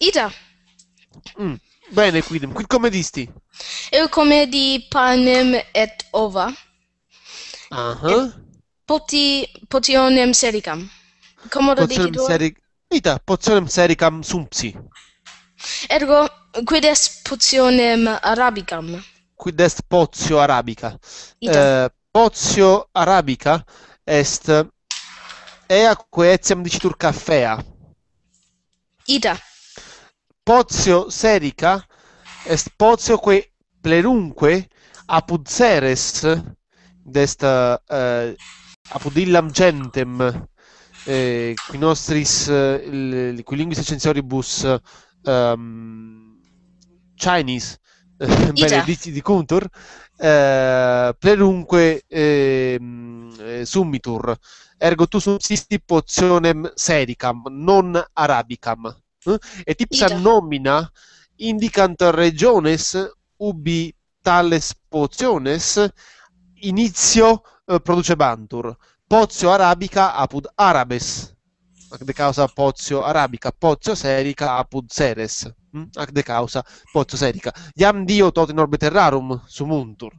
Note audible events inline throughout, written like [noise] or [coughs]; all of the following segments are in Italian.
Ida. Mm. Bene, quidem. Quid come disti? Eu come di panem et ova. Aha. Uh -huh. Poti potionem sericam. Come do dicitur? Potionem seric. Ida, potionem sericam sumpsi. Ergo quid est potionem arabicam? Quid est potio arabica? Ida. Eh, potio arabica est ea quae etiam dicitur caffea. Ida. Pozio serica est potioque plerumque apudseres d'est eh, apud illam gentem eh, qui nostris eh, qui linguis censoribus um, ehm, Chinese benedicti di Cuntur eh, plerunque ehm, eh, summitur ergo tu subsisti pozionem sericam non arabicam Et ipsam nomina indicant regiones ubi tales potiones initio eh, producebantur. Pozio arabica apud arabes. Ac de causa pozio arabica, pozio serica apud seres. Hm? Ac de causa pozio serica. Iam dio tot in orbe terrarum sumuntur.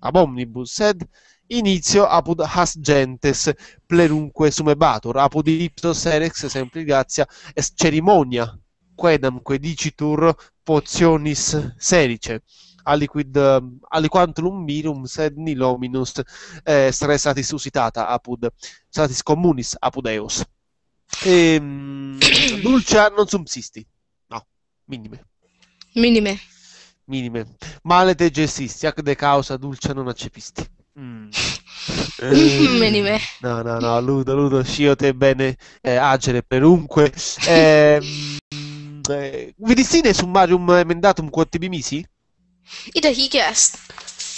Ab omnibus sed inizio apud has gentes plenunque sumebatur, apud ipsos erex sempre grazia est cerimonia, quedamque dicitur potionis serice aliquid aliquantum mirum sed nil hominus eh, sere satis usitata apud satis communis apud eos e, ehm, [coughs] dulcia non subsisti no minime minime minime male te gestisti ac de causa dulcia non accepisti Mm. Eh, no, no, no, Ludo, Ludo, scio te bene, eh, agere perunque. Ehm, eh, eh, Vidissine Marium emendatum quod tibi misi? Ita hic est.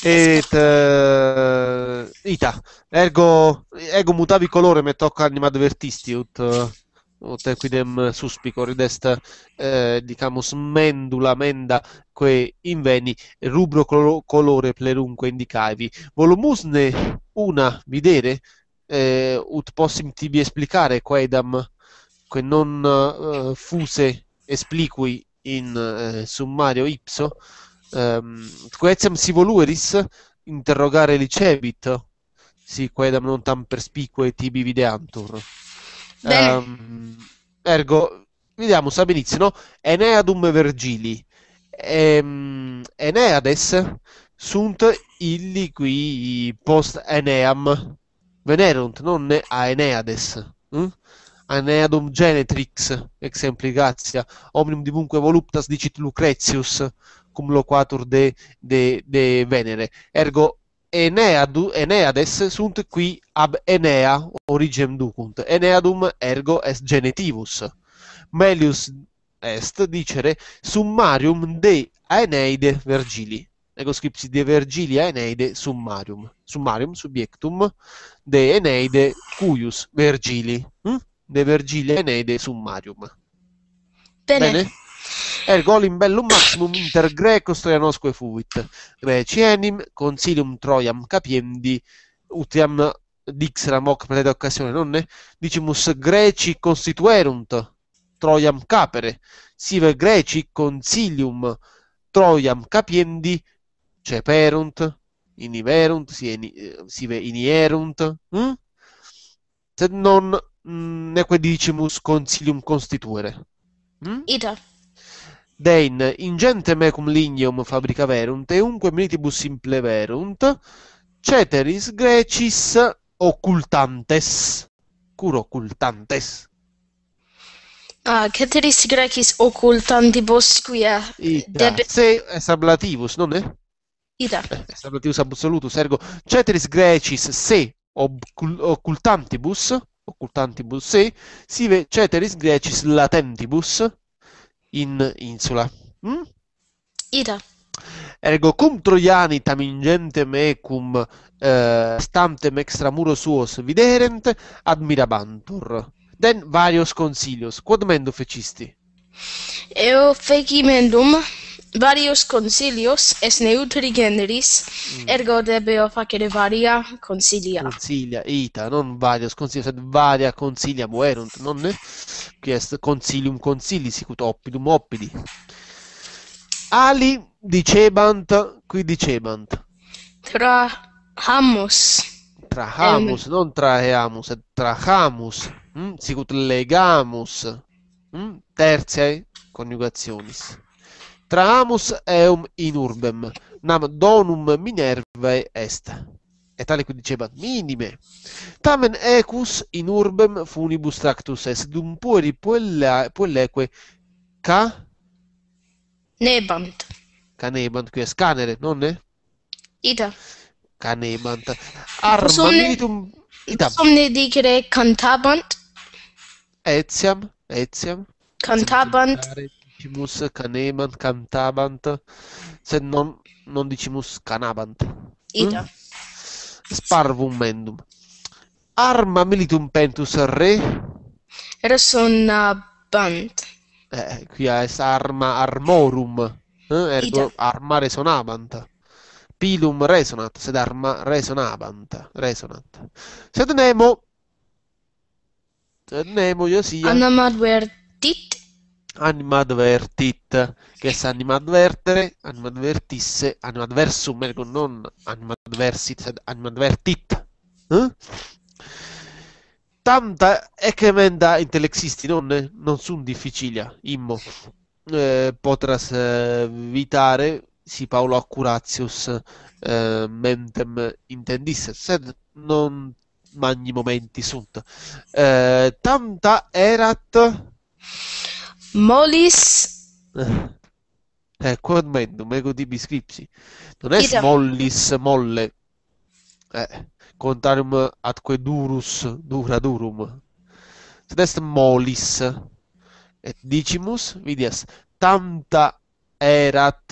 Et uh, ita, ergo, ergo mutavi colore, me tocca anima advertisti ut... Uh ut quidem suspicor ridest eh, dicamus mendula menda que inveni rubro colore plerunque indicavi volumusne una videre eh, ut possim tibi explicare quaedam que non eh, fuse explicui in eh, summario ipso ehm, quetiam si volueris interrogare licebit si quaedam non tam perspicue tibi videantur Um, ergo, vediamo, sa benissimo, no? Eneadum Vergili. Ehm, Eneades sunt illi qui post Eneam venerunt, non a Eneades. Hm? Aneadum genetrix, exemplicazia, omnium divunque voluptas dicit Lucretius, cum loquatur de, de, de Venere. Ergo, Eneadu, Eneades sunt qui ab Enea origem ducunt. Eneadum ergo est genetivus. Melius est dicere summarium de Aeneide Vergili. Ego scripsi de Vergili Aeneide summarium. Summarium subiectum de Eneide cuius Vergili. Hm? De Vergili Aeneide summarium. Bene. Bene? ergo in bellum maximum inter greco stoianosque fuit, greci enim, consilium troiam capiendi, utiam dix dixeram hoc plena occasione, ne? dicimus greci constituerunt, troiam capere, sive greci consilium troiam capiendi, ceperunt, iniverunt, eh, sive inierunt, hm? sed non mm, neque dicimus consilium constituere. Hm? Ida. Dein ingente mecum lignium fabricaverunt e unque militibus impleverunt, ceteris Grecis occultantes. Cur occultantes. Ah, ceteris Grecis occultantibus quia... Ita. Se es ablativus, non è? Ida. Eh, es ablativus absolutus, ergo ceteris Grecis se occultantibus, occultantibus se, sive ceteris Grecis latentibus, in insula. Hm? Ida. Ergo cum Troiani tam ingente me eh, stantem extra muro suos viderent admirabantur. Den varios consilios quod mendo fecisti? Eo feci mendum Varius concilios es neutri generis mm. ergo debeo facere varia concilia concilia ita non varios concilios sed varia concilia buerunt non ne qui est concilium concili sic ut oppidum oppidi ali dicebant qui dicebant tra hamus tra hamus em... non tra hamus et tra hamus mm? Hm? sic ut legamus mm? coniugationis tramus eum in urbem nam donum minervae est et tale quid minime tamen ecus in urbem funibus tractus est dum pueri puelleque ca nebant ca nebant qui scanere nonne? ne ita ca nebant armamentum ita somne dicere cantabant etiam etiam cantabant dicimus canebant, cantabant, sed non, non dicimus canabant. Ita. Mm? Sparvum mendum. Arma militum pentus re? Resonabant. Eh, qui es arma armorum, eh? ergo Ita. arma resonabant pilum resonat, sed arma resonabant, resonat. Sed nemo, sed nemo io sia. Anamad verdit? animadvertit, che è animadvertere, animadvertisse, animadversum, ergo non animadversit, sed animadvertit. Eh? Tanta e che ecemenda intellexisti non, non sun difficilia, ah, immo, eh, potras eh, vitare, si Paolo Accuratius eh, mentem intendisse, sed non magni momenti sunt. Eh, tanta erat Mollis. Ecco, eh, ormai non me di biscripsi. Non è Idem. mollis molle. Eh, contarum atque durus dura durum. Sed est mollis. Et dicimus, vidias, tanta erat.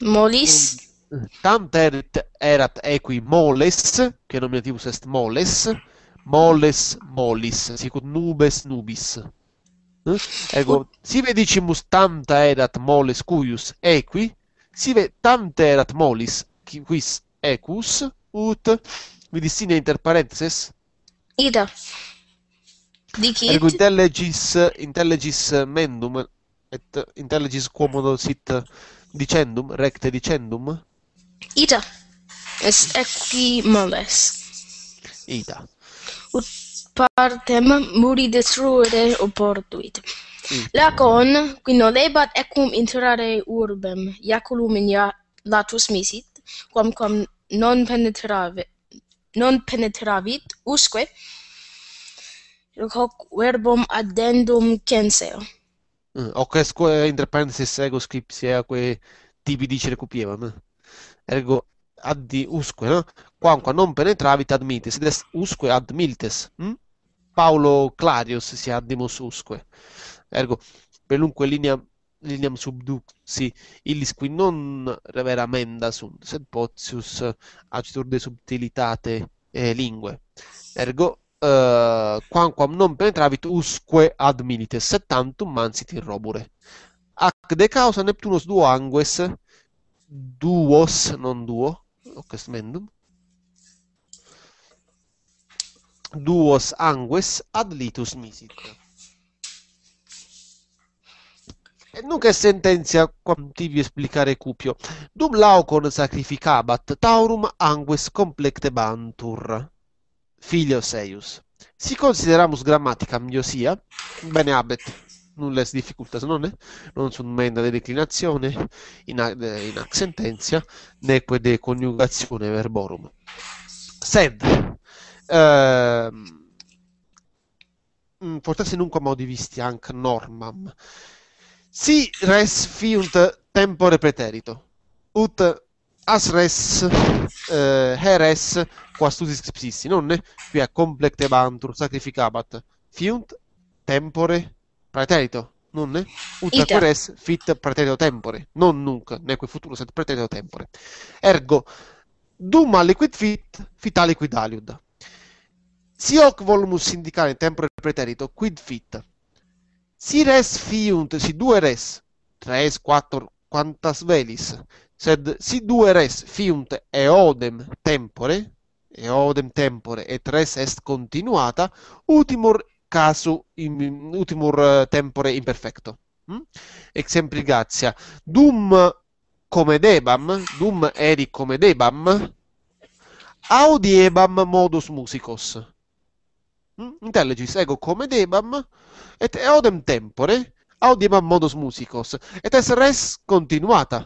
Molis. Tanta erat, erat equi moles, che nominativus est moles, moles molis, sicut nubes nubis. Hm? ego si vedicimus tanta erat moles cuius equi si ve tanta erat moles quis equus ut vidi sine inter parentheses ida dicit ego intelligis intelligis mendum et intelligis quomodo sit dicendum recte dicendum ida est equi moles ida ut partem muri destruere oportuit. Mm. Lacon, qui nolebat ecum interare urbem, iaculum in ia latus misit, quam quam non penetrave non penetravit usque hoc verbum addendum censeo mm, ok esco interpensis ego scriptia que tibi dicere copievam ergo addi usque no quamqua non penetravit admites sed usque admiltes mm? Paolo Clarius si addimus usque. Ergo, pelunque linea lineam subduxi illis qui non revera menda sunt, sed potius acitur de subtilitate eh, lingue. Ergo, eh, quamquam non penetravit usque ad milites, settantum tantum in robure. Ac de causa Neptunus duo angues, duos, non duo, hoc est mendum, duos angues ad litus misit. E nunc est sententia quam tibi explicare cupio. Dum laucon sacrificabat taurum angues complectebantur. Filios eius. Si consideramus grammaticam iosia, bene abet nulla es difficultas non è, non sunt menda de declinazione in, ac, in ac neque de coniugazione verborum. Sed, Ehm, mm, forse nunca abbiamo visti anche normam. Si res fiunt tempore preterito, ut as res eh, heres quastusis psissi, non Qui a complete complectebantur sacrificabat, fiunt tempore preterito, nonne? Ut Ita. res fit preterito tempore, non nunc, neque futuro, sed preterito tempore. Ergo, dum aliquid fit, fit aliquid aliud. Si hoc volumus indicare tempore preterito, quid fit? Si res fiunt, si due res, tres, quattro, quantas velis, sed si due res fiunt eodem tempore, eodem tempore, et res est continuata, utimur casu, in, utimur eh, tempore imperfecto. Mm? Exempli grazia. Dum come debam, dum eri come debam, audiebam modus musicos. Mm? Intelligis ego come debam, et eodem tempore, audibam modus musicos, et es res continuata,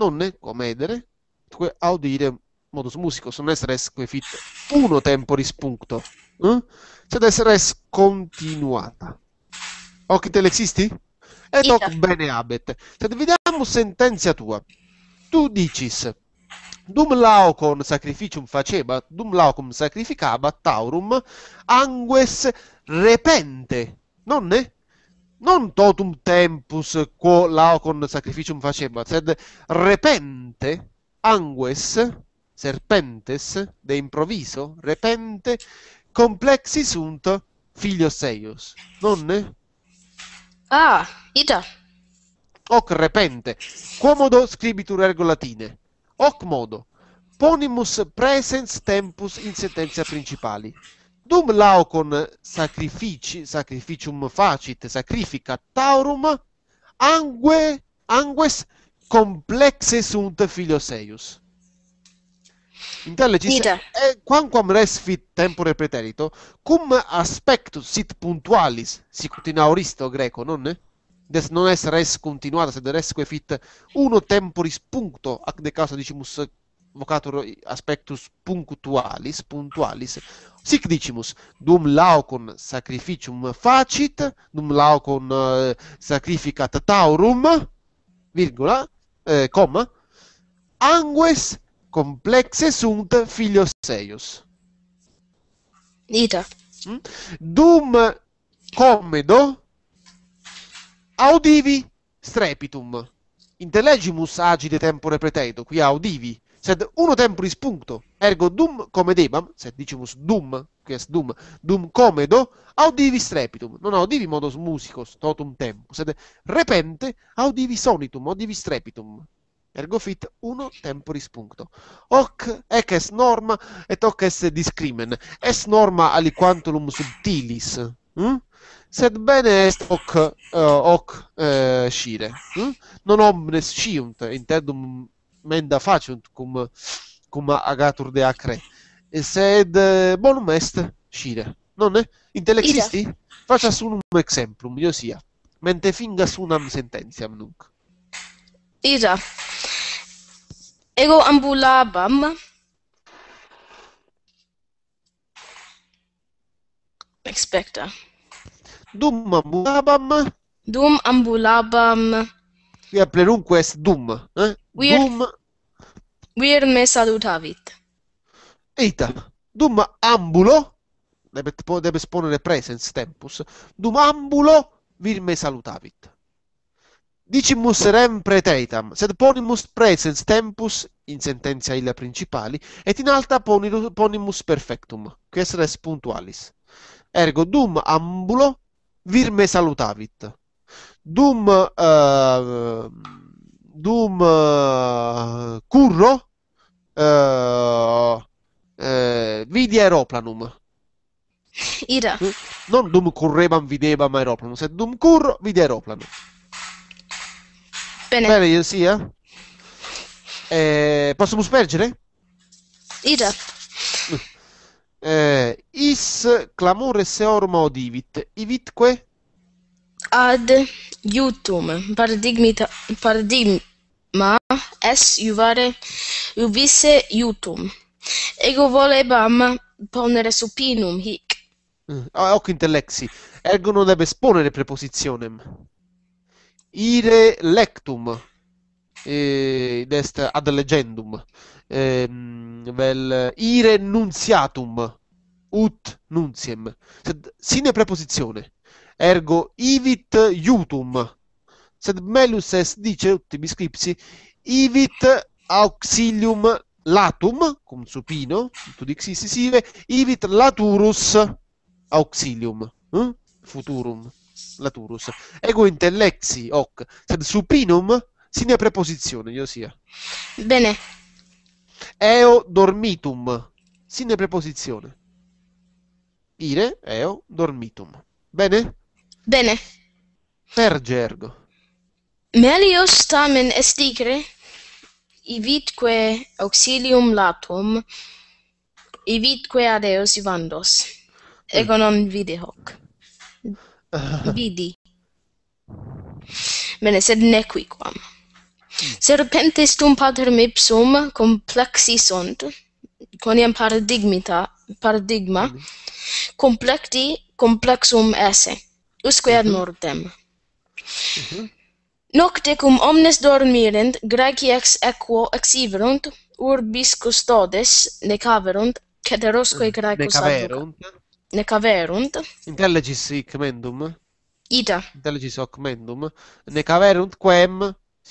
nonne comedere, que audire modus musicos, non es res que fit uno temporis puncto, eh? sed es res continuata. Hoc telexisti? Et hoc bene abet. Sed vidamus sententia tua. Tu dicis, Dum laucon sacrificium faceba, dum laucum sacrificaba taurum angues repente, non ne? Non totum tempus quo laucon sacrificium faceba, sed repente angues serpentes de improviso, repente complexi sunt filios eius, non ne? Ah, ita. Hoc repente, quomodo scribitur ergo latine Hoc modo, ponimus presens tempus in sentenza principali. Dum laucon sacrifici, sacrificium facit, sacrifica taurum, angue, angues complexe sunt filio eius. Intellegis e quamquam res fit tempore preterito, cum aspectus sit puntualis, sicut in auristo greco, non? des non es res continuata, sed que fit uno temporis puncto ac de causa dicimus vocatur aspectus punctualis, puntualis, sic dicimus, dum laucon sacrificium facit, dum laucon uh, eh, sacrificat taurum, virgola, eh, comma, angues complexe sunt filios eius. Ita. Hm? Dum comedo audivi strepitum, intellegimus agide tempore preteto, qui audivi, sed uno temporis puncto, ergo dum come debam, sed dicimus dum, qui est dum, dum comedo, audivi strepitum, non audivi modus musicos, totum tempo, sed repente audivi sonitum, audivi strepitum, ergo fit uno temporis puncto. Hoc ec est norma et hoc est discrimen. Est norma aliquantulum subtilis. Mm? Hm? Sebbene est hoc, uh, hoc uh, scire, hm? non omnes sciunt, intendum menda faciunt cum, cum agatur de acre, sed eh, bonum est scire, non è? Intellectisti? Faccia un exemplum, io sia, mente su unam sententiam nunc. Ira, ego ambulabam, expecta. Dum ambulabam. Dum ambulabam. Qui plerunque est dum. Eh? Vir, dum. Vir me salutavit. Eita. Dum ambulo. Deve, deve esponere presence tempus. Dum ambulo vir me salutavit. Dicimus rem preteitam, sed ponimus presens tempus in sentenza illa principali, et in alta ponimus perfectum, qui puntualis. Ergo dum ambulo vir me salutavit. Dum uh, dum uh, curro uh, uh, vidi aeroplanum. Ira. Hm? Non dum currebam videbam aeroplanum, se dum curro vidi aeroplanum. Bene. Bene, io sia. Eh, possiamo spergere? Ira. Eh, Is clamore clamores eormo odivit, ivitque? Ad iutum paradigma es iuvare juvisse iutum. Ego volebam ponere supinum hic. Mm, hoc intellexi, ergo non debes esponere prepositionem. Ire lectum ed eh, est ad legendum ehm, vel ire nunziatum ut nuntiem, sed sine preposizione, ergo ivit iutum, sed melius est dice, ultimi scripsi, ivit auxilium latum, cum supino, tu dixis sive, ivit laturus auxilium, eh? futurum, laturus. Ego intellexi, hoc, sed supinum sine preposizione, io sia. Bene. Eo dormitum, sine preposizione. ire eo dormitum. Bene? Bene. Per gergo. Melios tamen est igre, ivitque auxilium latum, ivitque ad eos ivandos. Mm. Ego non vidi hoc. [laughs] Vidi. Bene, sed nequiquam. Mm. Serpentes tum pater mipsum complexi sunt, coniam paradigmita paradigma mm -hmm. complexi complexum esse usque ad mhm. mortem mm -hmm. nocte cum omnes dormirent graeci ex equo exiverunt urbis custodes ne caverunt caterosque mhm. graecus ne caverunt ne caverunt intelligis sic mendum ita intelligis hoc mendum ne caverunt quem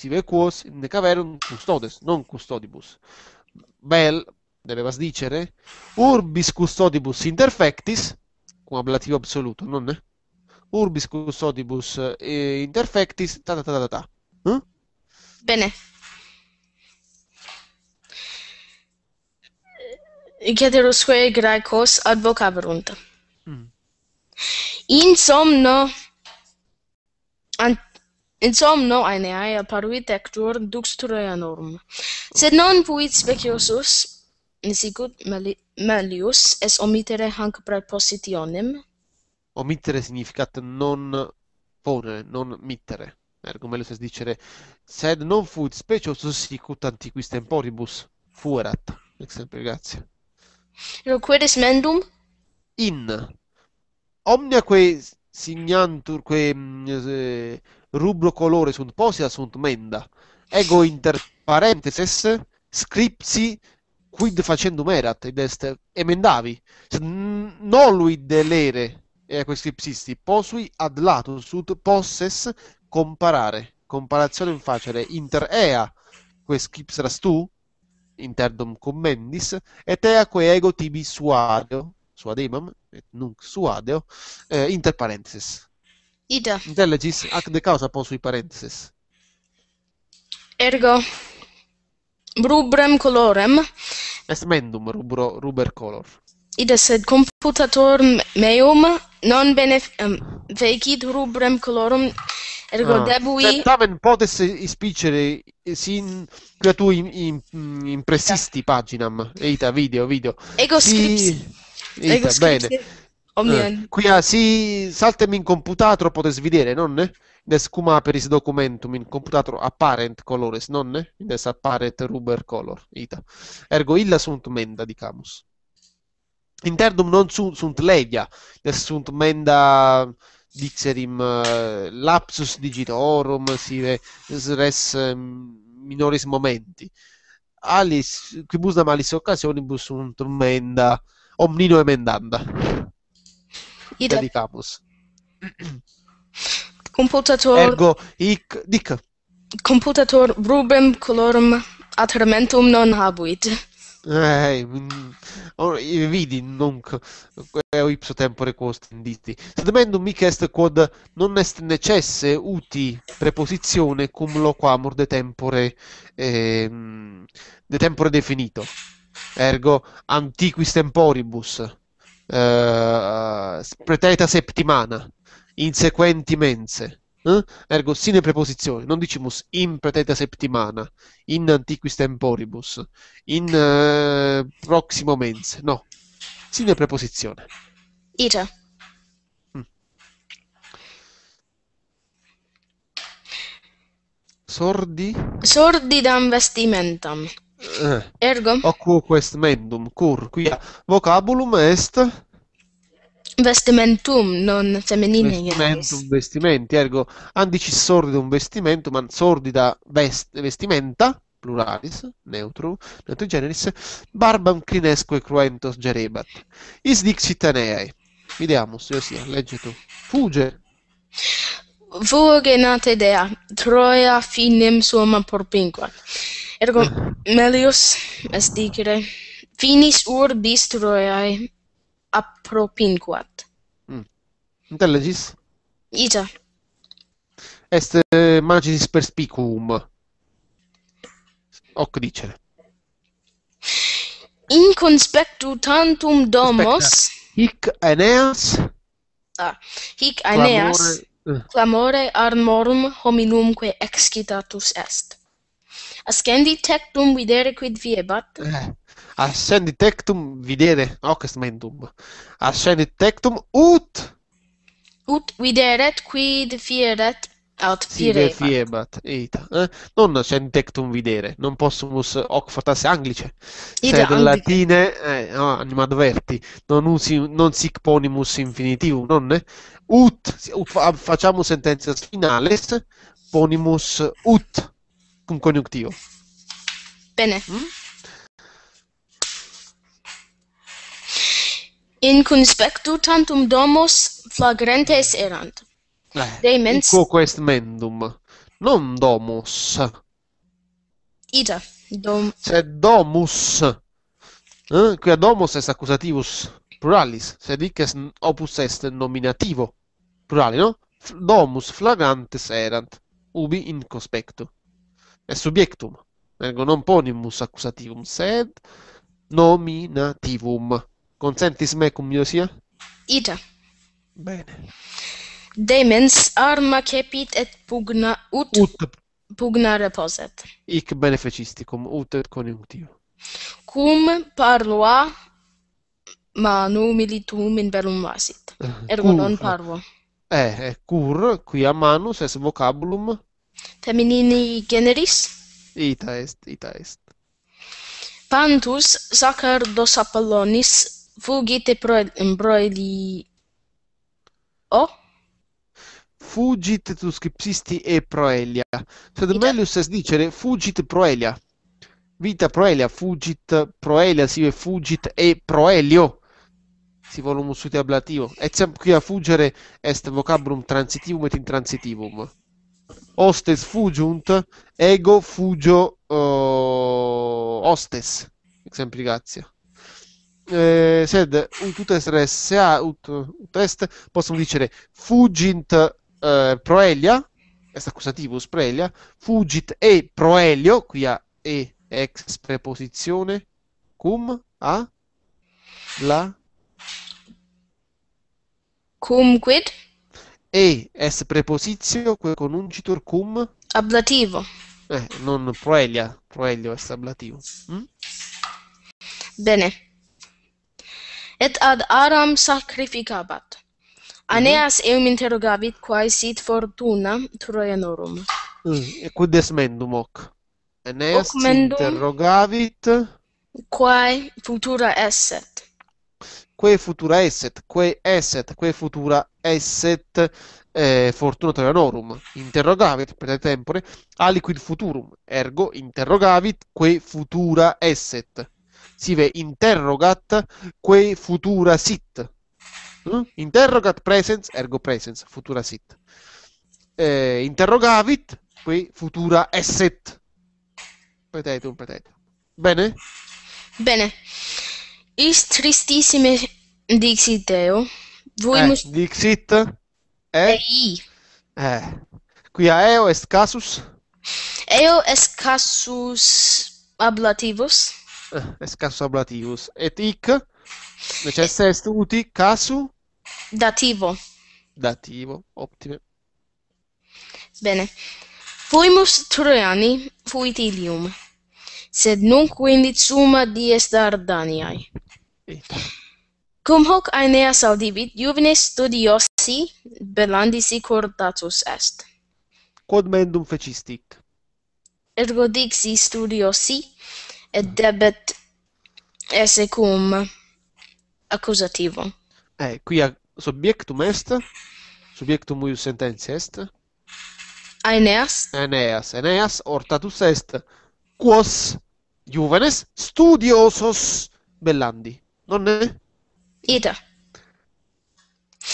sive quos ne caverunt custodes non custodibus bel debebas dicere urbis custodibus interfectis cum ablativo absoluto non urbis custodibus eh, interfectis ta ta ta ta, ta. Eh? bene e che te lo sue graecos ad vocabrunt mm. insomno in somno aeneae apparuit ectur dux troianorum. Sed non fuit speciosus, in sicut malius es omitere hanc prepositionem omitere significat non pone non mittere ergo melius es dicere sed non fuit specie sicut antiquis temporibus fuerat ex exempli gratia lo quid est mendum in omnia quae signantur quae mm, rubro colore sunt posia sunt menda ego inter parentheses scripti quid facendum erat, id est, emendavi, noluid delere e eh, a questi psisti, posui ad latus ut posses comparare, comparazione in facere, inter ea, quis cipsras tu, interdum commendis, et ea quae ego tibi suadeo, suademam, et nunc suadeo, eh, inter parentheses. Ida. intelligis ac de causa posui parentheses. Ergo, rubrem colorem. Esmendum rubro, ruber color. Ida sed computatorem meum non bene um, vecit rubrum colorum ergo ah. debui cioè, tamen potes ispicere sin quia cioè tu in, in, in presisti paginam eita video video ego si... scripsi ego bene scripsi. Omnien. Oh, eh, Quia si saltem in computatro potes vedere, non? Ines cum aperis documentum in computatro apparent colores, nonne? Ines apparent rubber color, ita. Ergo illa sunt menda, dicamus. Interdum non sunt, sunt levia, ines sunt menda dixerim eh, lapsus digitorum sire res eh, minoris momenti alis quibus nam alis occasionibus sunt menda omnino emendanda Id- Dedicamus. [clears throat] Computator... Ergo hic... Dic. Computator rubem colorum atramentum non habuit. Eh, or, vidi, nunc, eo ipso tempore quos tenditi. Sedemendum mic est quod non est necesse uti preposizione cum loquamur de tempore, eh, de tempore definito. Ergo, antiquis temporibus eh, preterita settimana, sequenti mense, eh? ergo sine preposizione, non dicimus in preterita settimana, in antiquis temporibus, in eh, proximo mense, no, sine preposizione. Ita. Mm. Sordi? Sordi? dam vestimentam. Eh. Ergo? Ocuo quest mendum, cur, quia vocabulum est... Vestimentum, non femminile. Vestimentum, yes. vestimenti, ergo andici sordidum vestimentum, an sordida vest, vestimenta, pluralis, neutro, neutro generis, barbam crinesque cruentos gerebat. Is dixit aneae. Vediamo, se sia, legge tu. Fuge. Fuge nate dea, Troia finem suam porpinquat. ergo melius est dicere finis urbis troiae apropinquat mm. intelligis ita est magis perspicuum hoc dicere in conspectu tantum domos Spectra. hic aeneas ah, hic aeneas clamore, eh. clamore armorum hominumque excitatus est Ascendi tectum videre quid viebat. Eh. Ascendi tectum videre, hoc est mendum. Ascendi tectum ut. Ut videret quid fieret aut firebat. fiebat, eita. Eh? Non ascendi tectum videre, non possumus hoc fortasse anglice. Ida, Sed latine, eh, no, anima adverti, non, usi, non sic ponimus infinitivum, nonne? Eh. Ut, ut, facciamo sentenza finales, ponimus ut cum conjunctivo. Bene. Mm? In conspectu tantum domos flagrantes erant. Eh, in mens... Quo quest mendum, non domus. Ida, dom... Sed domus. Eh? Quia domus est accusativus pluralis, sed hic est opus est nominativo plurali, no? domus flagrantes erant, ubi in conspectu est subjectum ergo non ponimus accusativum sed nominativum consentis me cum io sia ita bene demens arma capit et pugna ut, ut pugna reposet hic beneficisticum ut et coniunctio cum parloa manu militum in bellum vasit eh, ergo non parvo eh, eh cur qui a manus est vocabulum feminini generis? Ita est, ita est. Pantus sacer dos Apollonis fugite pro embroili o fugit tu scriptisti e proelia sed melius es dicere fugit proelia vita proelia fugit proelia si ve fugit e proelio si volumus sui ablativo etiam qui a fugere est vocabulum transitivum et intransitivum hostes fugiunt, ego fugio uh, eh, hostes, exemplicazia. Eh, sed ut est res ut, ut est possono dicere fugint eh, proelia est accusativus proelia fugit e proelio qui a e ex preposizione cum a la cum quid e est prepositio quae conjunctur cum ablativo eh non proelia proelio est ablativo hm bene et ad aram sacrificabat aneas mm eum interrogavit quae sit fortuna troianorum mm, et quid est mendum hoc aneas interrogavit quae futura est que futura esset, que asset, que futura esset eh, fortuna Troianorum. Interrogavit, per tempore, aliquid futurum, ergo interrogavit que futura si ve interrogat que futura sit. Mm? Interrogat presence, ergo presence, futura sit. Eh, interrogavit qui futura esset. Pretetum, pretetum. Bene? Bene. Is tristissime eh, dixit eo. Vui eh, Dixit e... E i. Eh. Quia eo est casus? Eo est casus ablativus. Eh, est casus ablativus. Et ic? Nece est... uti casu? Dativo. Dativo, optime. Bene. Vui troiani, fuit tilium. Sed nunc vindit suma dies dardaniae. Cum hoc aeneas audivit, juvenes studiosi belandisi cordatus est. Quod mendum fecistic? Ergo dixi studiosi, et debet esse cum accusativo. Eh, qui subiectum est, subiectum uius sententia est. Aeneas. Aeneas, Aeneas, ortatus est. Quos juvenes studiosos bellandi non ne? Ite.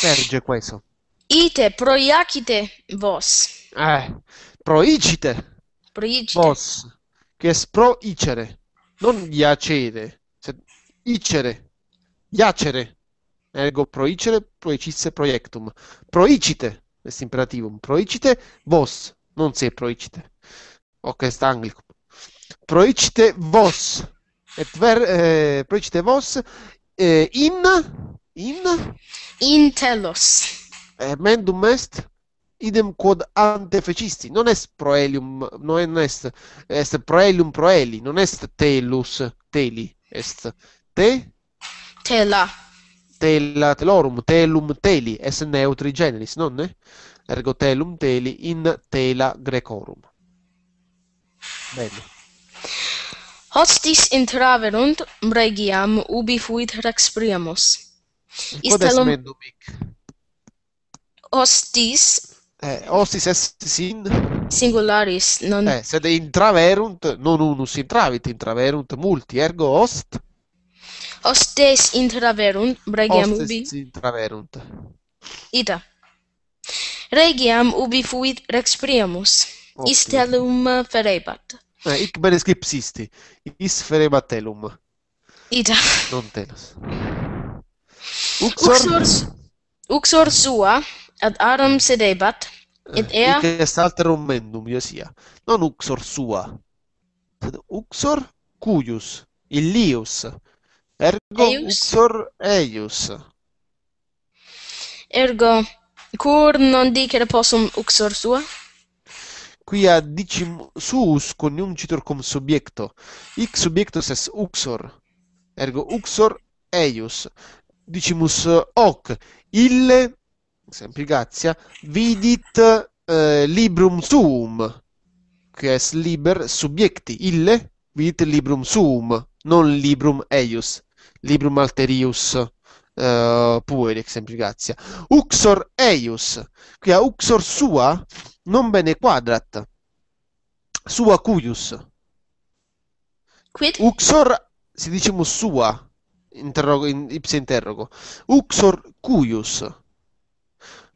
Perge questo. Ite, proiacite vos. Eh, proicite. Proicite. Vos, che è proicere, non iacere, se icere, iacere. Ergo proicere, proicisse proiectum. Proicite, est imperativum. Proicite vos, non se proicite. Ok, sta anglicum. Proicite vos. Proicite vos et ver eh, precite vos eh, in in in telos eh, mendum est idem quod ante fecisti non est proelium non est est proelium proeli non est telus teli est te tela tela telorum telum teli est neutri generis non ne ergo telum teli in tela grecorum bene Hostis intraverunt regiam ubi fuit rex priamus. Istalum est Hostis eh, hostis est sin singularis non Eh sed intraverunt non unus intravit intraverunt multi ergo host Hostes intraverunt regiam hostis ubi Hostis intraverunt. Ita. Regiam ubi fuit rex priamus. Okay. ferebat. Eh, ik bene scripsisti. Is fere batelum. Ida. Non tenas. Uxor... Uxor, sua ad aram sedebat, eh, et ea... Eh, ic est alterum mendum, io sia. Non uxor sua. Sed uxor cuius, illius. Ergo eius? uxor eius. Ergo, cur non dicere possum uxor sua? Quia dicim suus conjuncitur cum subjecto. Hic subjectus est uxor. Ergo uxor eius. Dicimus hoc ille sempre Grazia vidit eh, librum suum che es liber subjecti ille vidit librum suum non librum eius librum alterius eh, puer, ex Grazia. Uxor eius, quia uxor sua non bene quadrat sua cuius quid uxor si dicemo sua interrogo in, ipse interrogo uxor cuius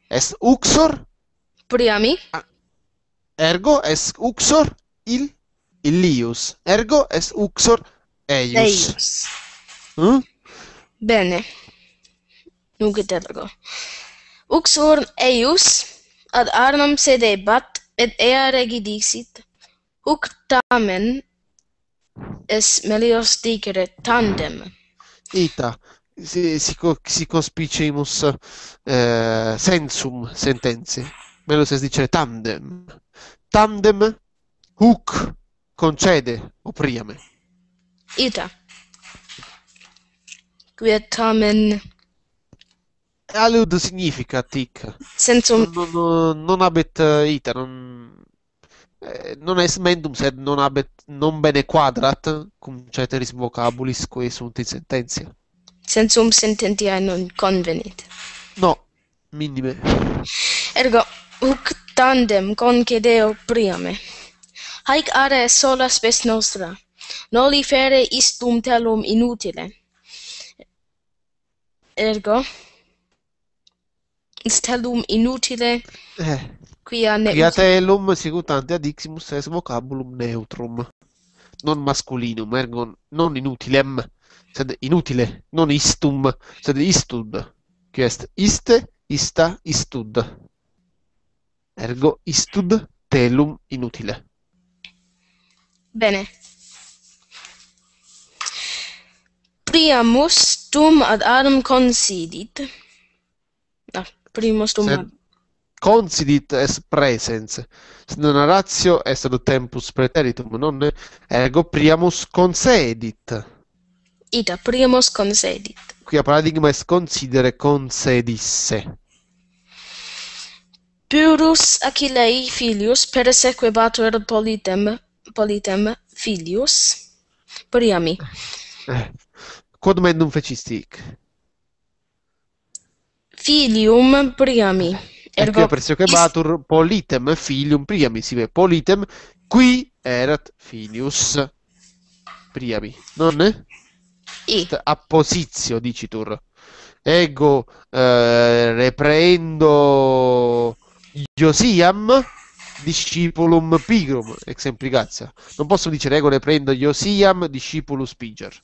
est uxor priami ergo est uxor il illius ergo est uxor eius, eius. Hm? bene nunc interrogo uxor eius ad arnum sedebat et ea regi dixit huc tamen es melios dicere tandem ita si si si conspicemus eh, sensum sententiae melios est dicere tandem tandem huc concede opriame ita quia tamen Alud significa tic. Senso... Non, non, non abet ita, non, eh, non es mendum, sed non abet non bene quadrat, cum ceteris vocabulis quae sunt in sententia. Sensum sententia non convenit. No, minime. Ergo, huc tandem concedeo priame. Haec are sola spes nostra, noli fere istum telum inutile. Ergo, stellum inutile eh. quia ne quia telum sicutante ad iximus est vocabulum neutrum non masculinum ergo non inutilem sed inutile non istum sed istud qui est iste ista istud ergo istud telum inutile bene priamus tum ad adam concedit primo sto man Concidit es presens, sed non ratio est ad tempus praeteritum non ergo priamus concedit. Ita priamus concedit. Qui a paradigma est considere concedisse. Purus Achillei filius persequebatur politem politem filius priami. Eh, quod mendum fecistic. filium priami. Ergo... Ecco, pressoché batur politem filium priami, si vede politem qui erat filius priami, non è? I. Apposizio, dicitur. Ego eh, reprendo Iosiam discipulum pigrum, exemplicazia. Non posso dire ego reprendo Iosiam discipulus piger.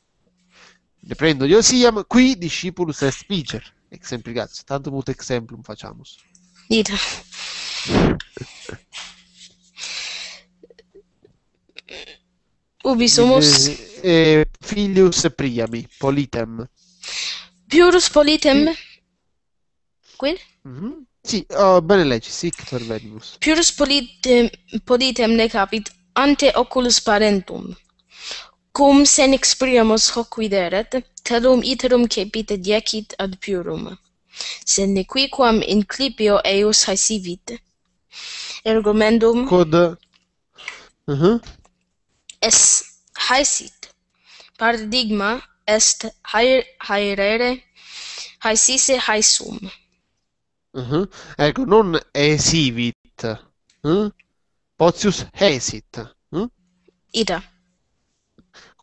Reprendo Iosiam, qui discipulus est piger exemplicados. Tanto molto exemplum facciamo. Dito. Ubi filius priami, politem. Pius politem? Quid? Mm -hmm. Sì, oh, bene leggi, sic per venibus. Piurus politem, ne capit ante oculus parentum. cum sen exprimos hoc videret, tadum iterum cepite diecit ad purum. Sen nequiquam in clipio eus haesivit. Ergomendum... Quod... Uh -huh. Es haesit. Par digma est haer, haerere haesise haesum. Uh -huh. Ergo, non haesivit. Uh Potius haesit. Uh Ida. Ida.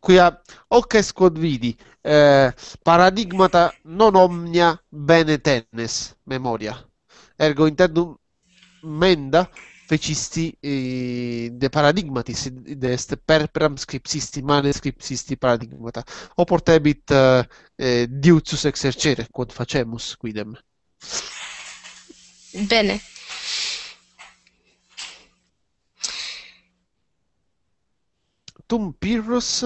Quia hoc est quod vidi eh, paradigmata non omnia bene tenes memoria ergo intendo menda fecisti eh, de paradigmatis de est per transcriptisti manes scriptisti paradigmata oportebit eh, eh diutus exercere quod facemus quidem bene Tum pirus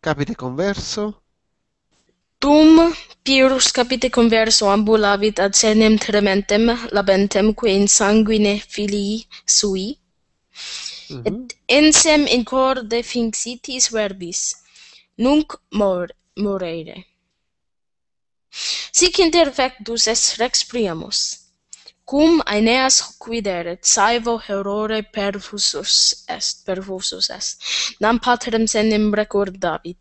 capite converso tum pirus capite converso ambulavit ad senem trementem labentem quae in sanguine filii sui mm -hmm. et mhm. ensem in cor de verbis nunc mor moreire sic inter est rex priamus cum aeneas quideret saevo herore perfusus est perfusus est nam patrem senem record david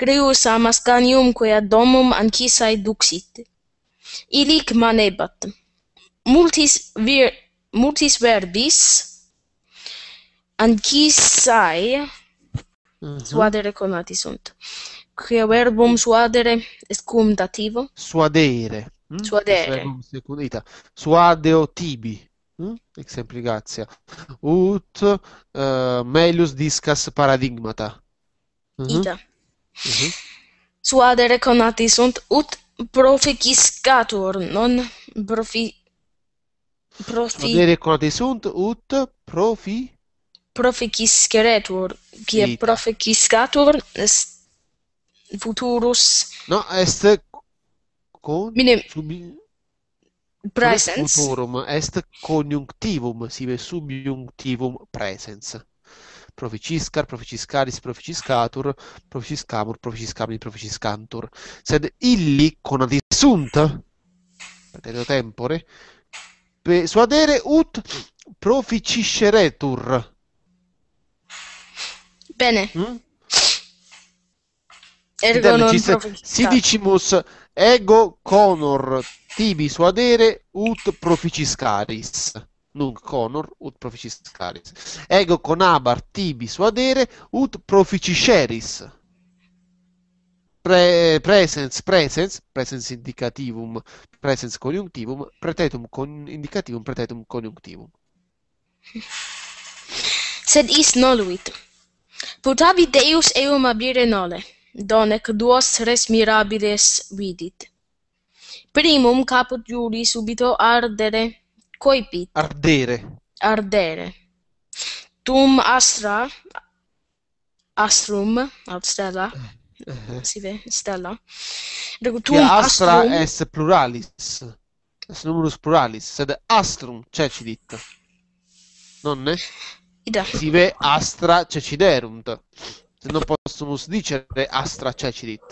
creus amas canium quae ad domum anchisae duxit illic manebat multis vir multis verbis anchisae mm -hmm. suadere conati sunt quia verbum suadere est cum dativo suadere Suadere. Suadeo. Suadeo tibi. Hm? Ut uh, melius discas paradigmata. Uh mm-hmm. Ita. Uh mm-hmm. -huh. Suadere conati sunt ut proficiscatur, non profi... profi... Suadere conati sunt ut profi... Proficisceretur, quia proficiscatur est futurus... No, est con Minim- subi- presence. futurum est coniunctivum sive subjunctivum presence. Proficiscar, proficiscaris, proficiscatur, proficiscamur, proficiscabili, proficiscantur. Sed illi con adissunt, perdendo tempore, suadere ut proficisceretur. Bene. Mm? Ergo non proficiscatur. Sidicimus ego conor tibi suadere ut proficiscaris nunc conor ut proficiscaris ego conabar tibi suadere ut proficisceris Pre presence presence presence indicativum presence coniunctivum pretetum con indicativum pretetum coniunctivum sed is noluit putavi deus eum abire nolle donec duos res mirabiles vidit. Primum caput Iuli subito ardere coipit. Ardere. Ardere. Tum astra astrum ad uh-huh. Eh. si vede stella tum yeah, astra astrum, es pluralis es numerus pluralis sed astrum cecidit nonne Ida. si ve astra ceciderunt non possumus dicere astra cecidit.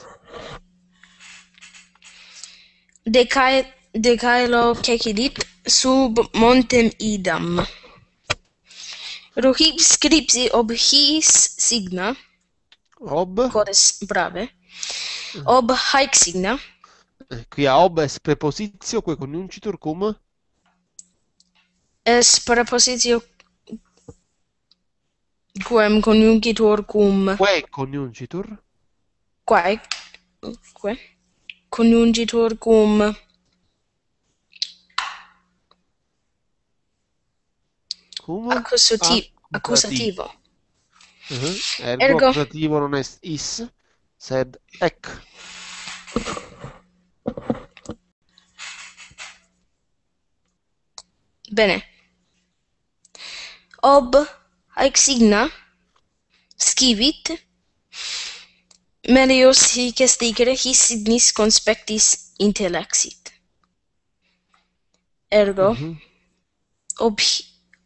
De, cae, de caelo cecidit sub montem idam. Ruhib scripsi ob his signa. Ob? Cores, brave. Ob haec signa. Eh, Qui a ob es prepositio, que conjuncitur cum? Es prepositio Quem conjugitur cum. Que conjugitur? Quae que conjugitur cum cum accusativo. accusativo. Uh -huh. Ergo, Ergo accusativo non è is, sed ec. Bene. Ob haec signa scivit melius hic est igre his signis conspectis intellexit ergo mm -hmm. ob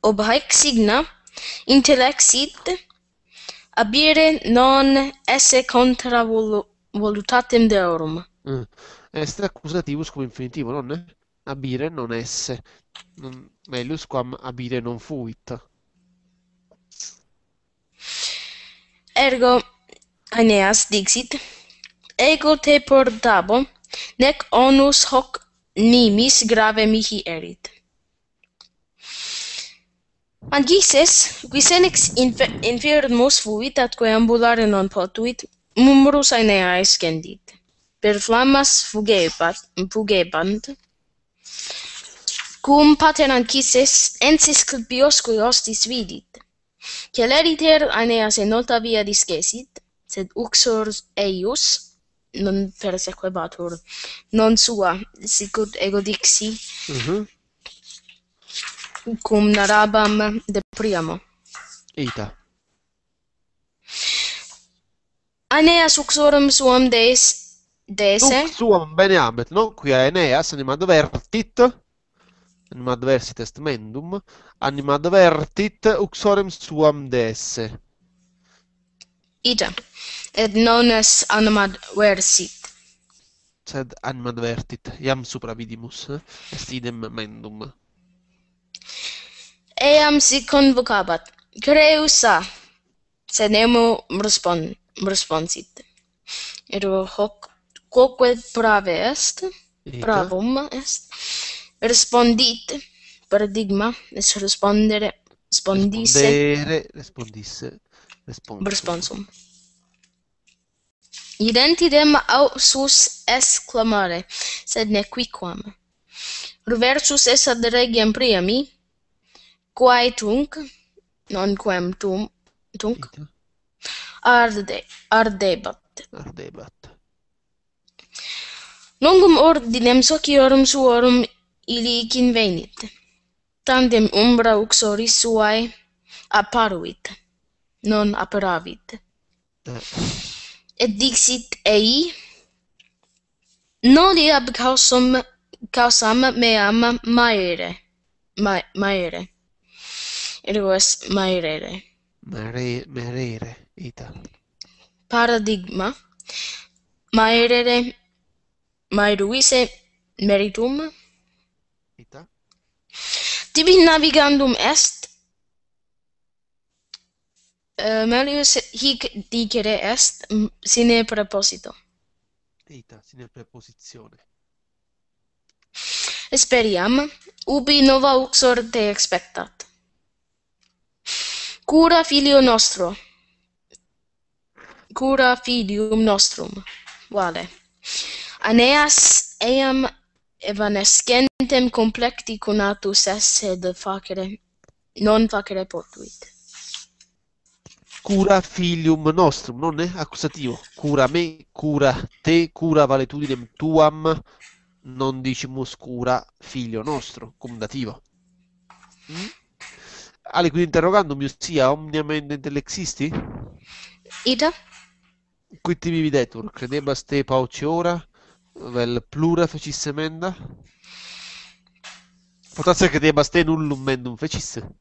ob haec signa intellexit abire non esse contra vol volutatem deorum mm. est accusativus cum infinitivo non abire non esse non melius quam abire non fuit ergo Aeneas dixit ego te portabo nec onus hoc nimis grave mihi erit Angises, qui senex infer infernus fuit atque ambulare non potuit, mumrus Aeneae scendit. Per flammas fugebat, fugebant, cum pater Angises ensis clipiosque hostis vidit. Celeriter aeneas in nota via discesit, sed uxor eius non persequebatur, non sua, sicut ego dixi, mm -hmm. cum narabam de priamo. Ita. Aeneas uxorum suam des, dese. Uxorum bene amet, no? Qui aeneas animando vertit anima adversit est mendum, anima advertit uxorem suam desse. Ida, et non est anima adversit. Sed anima advertit, iam supravidimus, est idem mendum. Eam si convocabat, creusa sed emu respon, responsit. ero hoc, quoque prave est, Ida. bravum est, respondite paradigma es respondere respondisse respondere respondisse respondere responsum identidem ausus sus es clamare sed ne quicquam reversus es ad regem priami quae tunc non quem tum tunc arde ardebat ardebat Nungum ordinem sociorum suorum ili kin venit tandem umbra uxoris suae apparuit non aparavit. Mm. et dixit ei non ab causam causam meam maere ma, maere ergo est maerere mare merere ita paradigma maerere maeruise meritum Vita. DB Navigandum est. Uh, eh, Melius hic dicere est mm, sine proposito. Ita, sine preposizione. Esperiam, ubi nova uxor te expectat. Cura filio nostro. Cura filium nostrum. Vale. Aeneas eam evanescentem complecti conatus esse de facere, non facere potuit. Cura filium nostrum, non è accusativo. Cura me, cura te, cura valetudinem tuam, non dicimus cura figlio nostro, commutativo. Mm? Ale, quid interrogandum iusia omniam intellexisti? Ida? Quid tibi videtur, credebas te pauciora, Vel plura fecisse emenda? Potesse che debba ste nullum mendum fecisse.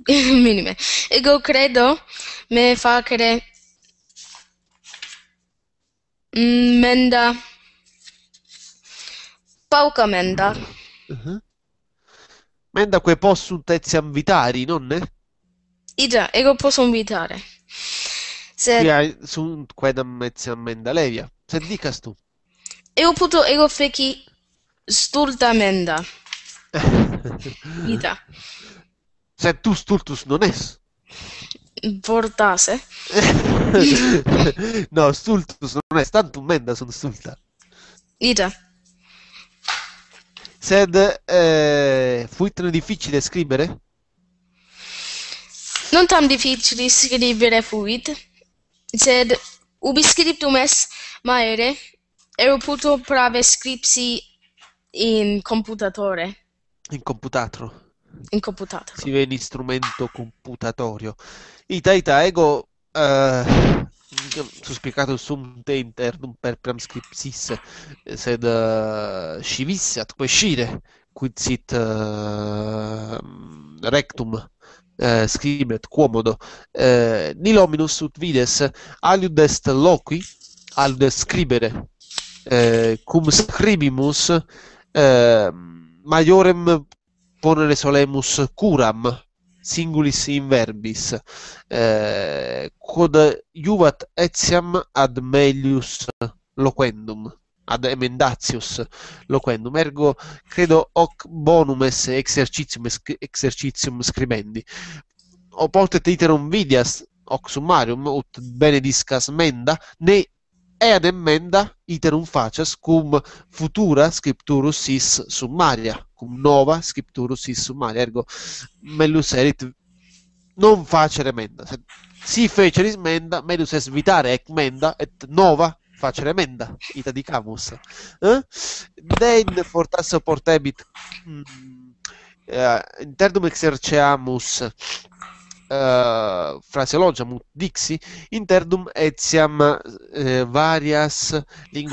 [laughs] Minime. Ego ecco, credo me facere mm, menda pauca menda. Uh-huh. Menda que possum tetiam vitari, nonne? I già, ego ecco, posso invitare Se... Qui hai un quedam a menda levia. Se dicas tu ego egofreki, stultamenda. [laughs] Ita. tu stultus non es. Vortase. [laughs] no, stultus non es, tanto menda sunt stulta. Ita. Sed eh, fuitne difficile scrivere? Non tan difficile scrivere fuit, sed ubi scriptum es maere Ero potuto provare scripsi in computatore. In computato. In computato. Si vede in strumento computatorio. Ita ita ego uh, eh, suspicato sum te internum per pram scripsis eh, sed uh, eh, scivissat quaescire quid sit uh, rectum eh, scribet quomodo eh, nil hominus ut vides aliud est loqui aliud est scribere eh, cum scribimus eh, maiorem ponere solemus curam singulis in verbis eh, quod juvat etiam ad melius loquendum ad emendatius loquendum ergo credo hoc bonum esse exercitium exercitium scribendi o potet iterum vidias hoc summarium ut benediscas menda ne ad emenda iterum facias cum futura scripturus sis summaria, cum nova scripturus sis summaria, ergo mellus erit non facere emenda, si fece ismenda, mellus est vitare ec menda, et nova facere emenda, ita dicamus. Eh? Den fortasse portebit, mm, eh, interdum exerceamus eh, fraseologia mut dixi, interdum etiam eh, varias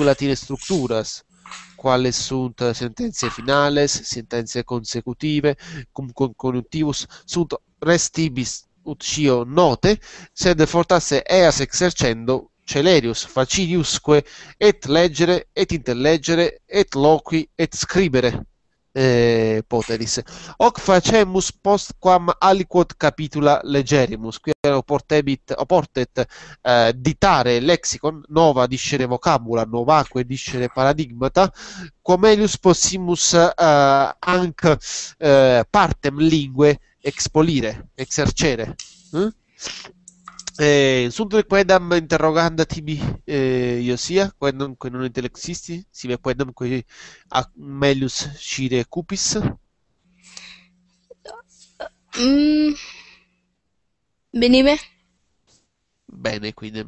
latine structuras, quales sunt sentenze finales, sentenze consecutive, cum conjunctivus, sunt restibis tibis ut scio note, sed fortasse eas exercendo celerius faciliusque et leggere et interleggere et loqui et scribere eh, poteris. Hoc facemus postquam aliquot capitula legerimus, qui portebit, portet eh, ditare lexicon, nova discere vocabula, novaque discere paradigmata, comelius possimus eh, anc eh, partem lingue expolire, exercere. Mm? eh, sunt quedam interroganda tibi eh, Iosia, quedam quae non intellexisti, sive quedam quae ac melius scire cupis? Mm. Benime. Bene, quindi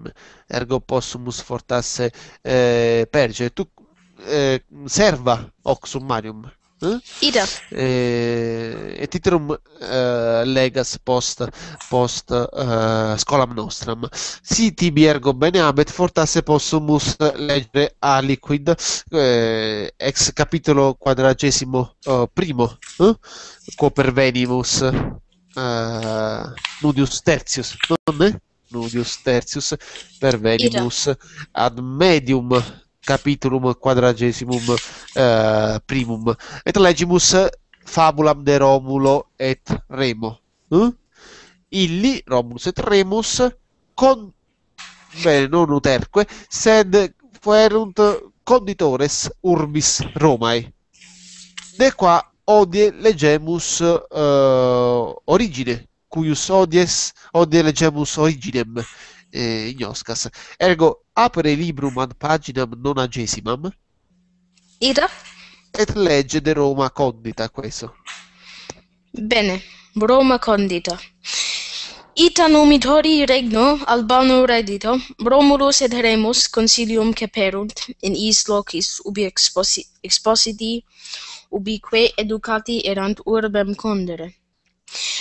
ergo possumus fortasse eh, perge. Tu eh, serva oxum marium. Hm? Ida. Eh, e, e Titrum uh, eh, legas post, post uh, scolam nostram. Si tibi ergo bene abet, fortasse possumus leggere a liquid, eh, ex capitolo quadragesimo uh, primo, hm? eh? copervenimus uh, nudius tertius, non è? Nudius tertius pervenimus Ida. ad medium capitulum quadragesimum eh, primum et legimus fabulam de Romulo et Remo eh? illi Romulus et Remus con bene non uterque sed fuerunt conditores urbis Romae de qua odie legemus eh, origine cuius odies odie legemus originem eh, ignoscas. Ergo, apere librum ad paginam nonagesimam. Ida? Et legge de Roma condita, queso. Bene, Roma condita. Ita numitori regno, albano redito, Romulus et Remus consilium ceperunt, in is locis ubi exposi ubique educati erant urbem condere.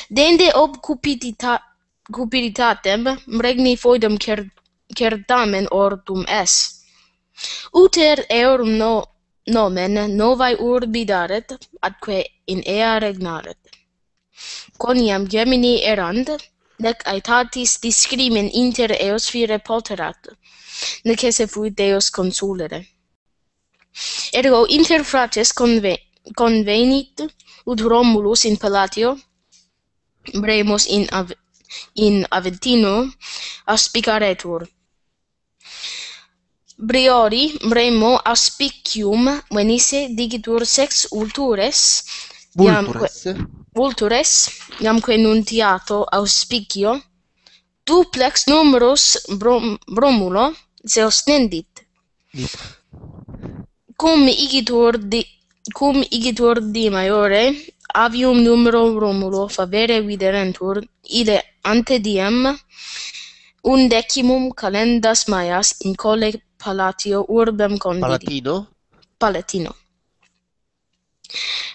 Dende cupidita cupiditatem regni foidem cer certamen ortum es uter eorum no nomen novae urbi daret atque in ea regnaret coniam gemini erant nec aetatis discrimen inter eos fire poterat nec esse fuit eos consulere ergo inter fratres convenit ut romulus in palatio bremos in in Aventino auspicaretur. Briori remo auspicium venisse digitur sex ultures vultures vultures iamque nuntiato auspicio duplex numerus brom, bromulo zeus nendit cum igitur di cum igitur di maiore avium numero Romulo favere viderentur, ide ante diem un decimum calendas maias in colle palatio urbem convidi. Palatino? Palatino.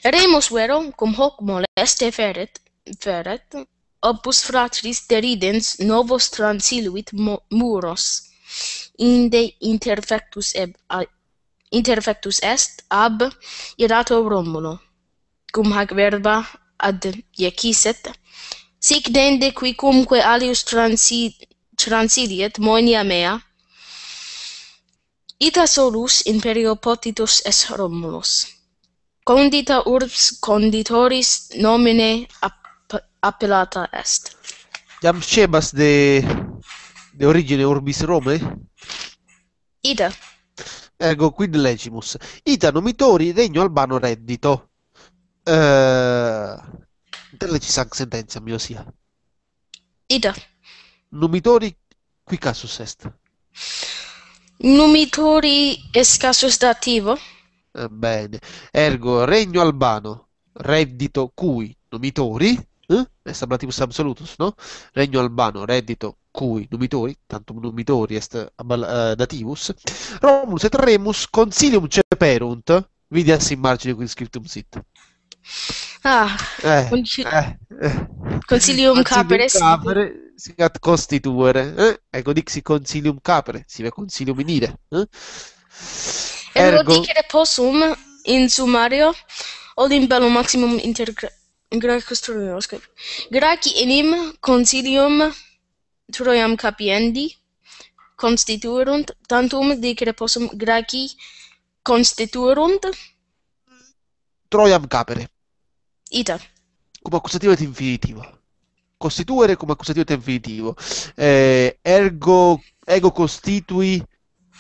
Remus vero, cum hoc moleste feret, feret, opus fratris deridens novos transiluit muros, inde interfectus, eb, interfectus est ab irato Romulo cum hac verba ad iecisset, sic dende qui cumque alius transi transidiet moenia mea, ita solus imperio potitus es Romulus. Condita urbs conditoris nomine ap appellata est. Iam scemas de, de origine urbis Rome? Ida. Ergo quid legimus. Ita nomitori regno albano reddito. Eh, Deletis sang sentenziam, sia. Ida. Numitori qui casus est? Numitori est casus dativo? Eh, bene. Ergo, regno albano, reddito cui numitori, eh? est ablativus absolutus, no? Regno albano, reddito cui numitori, tanto numitori est abal, uh, eh, dativus, Romulus et Remus consilium ceperunt, vidias in margine qui scriptum sit. Ah, eh, concil- eh, eh. Consilium capere. capere sigat costituere. Eh? Ego eh, ecco, dixi consilium capere, sive consilium inire. Eh? Ergo, Ergo dicere possum in summario olim bellum maximum inter Gracchus Troianos. Graci enim consilium Troiam capiendi constituerunt, tantum dicere possum Graci constituerunt Troiam capere. Ita. Come accusativo ed infinitivo. Costituere come accusativo ed infinitivo. Eh, ergo, ego costitui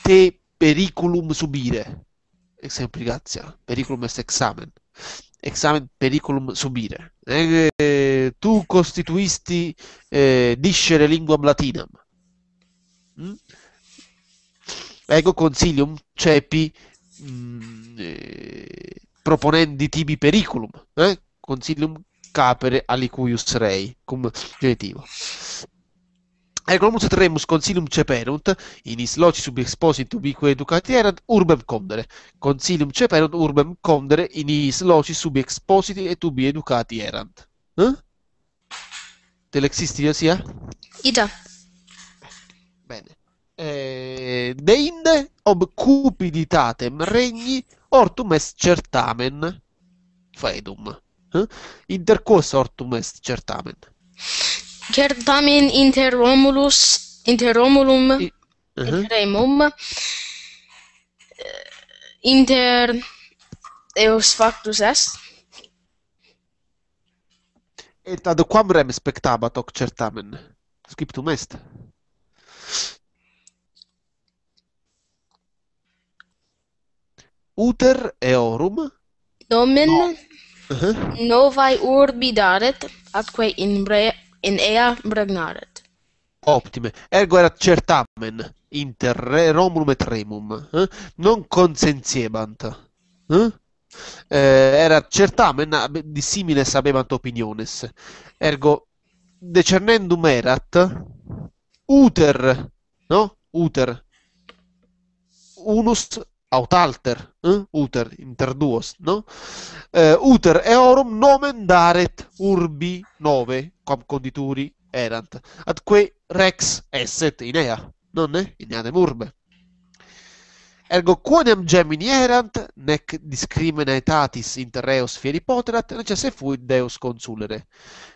te periculum subire. Exemplicazia. Periculum est examen. Examen periculum subire. Eh, tu costituisti eh, discere linguam latinam. Mm? Ego consilium cepi mh, mm, eh, proponendi tibi periculum. Eh? consilium capere alicuius rei, cum genitivo. Economus tremus consilium ceperunt, in is loci sub exposit ubique educati erant, urbem condere. Consilium ceperunt urbem condere, in is loci sub expositi et ubi educati erant. Eh? Telexisti sia? Ida. Bene. Eh, deinde ob cupiditatem regni hortum est certamen faedum. eh? inter quos est certamen certamen inter romulus inter romulum uh -huh. inter mum eh, inter eos factus est et ad quam rem spectabat hoc certamen scriptum est Uter eorum domen Uh-huh. Novae urbi daret, atque in, bre- in ea regnaret. Optime. Ergo era certamen, inter re, romulum et remum, eh? non consensiebant. Eh? Eh, era certamen, dissimile simile sapevant opiniones. Ergo, decernendum erat, uter, no? Uter, unus autalter, eh? uter, inter duos, no? Eh, uter eorum nomen daret urbi nove, quam condituri erant, atque rex esset inea, non è? ineadem urbe. Ergo quoniam gemini erant, nec discrimina etatis inter reos fieri poterat, necesse fuit Deus consulere.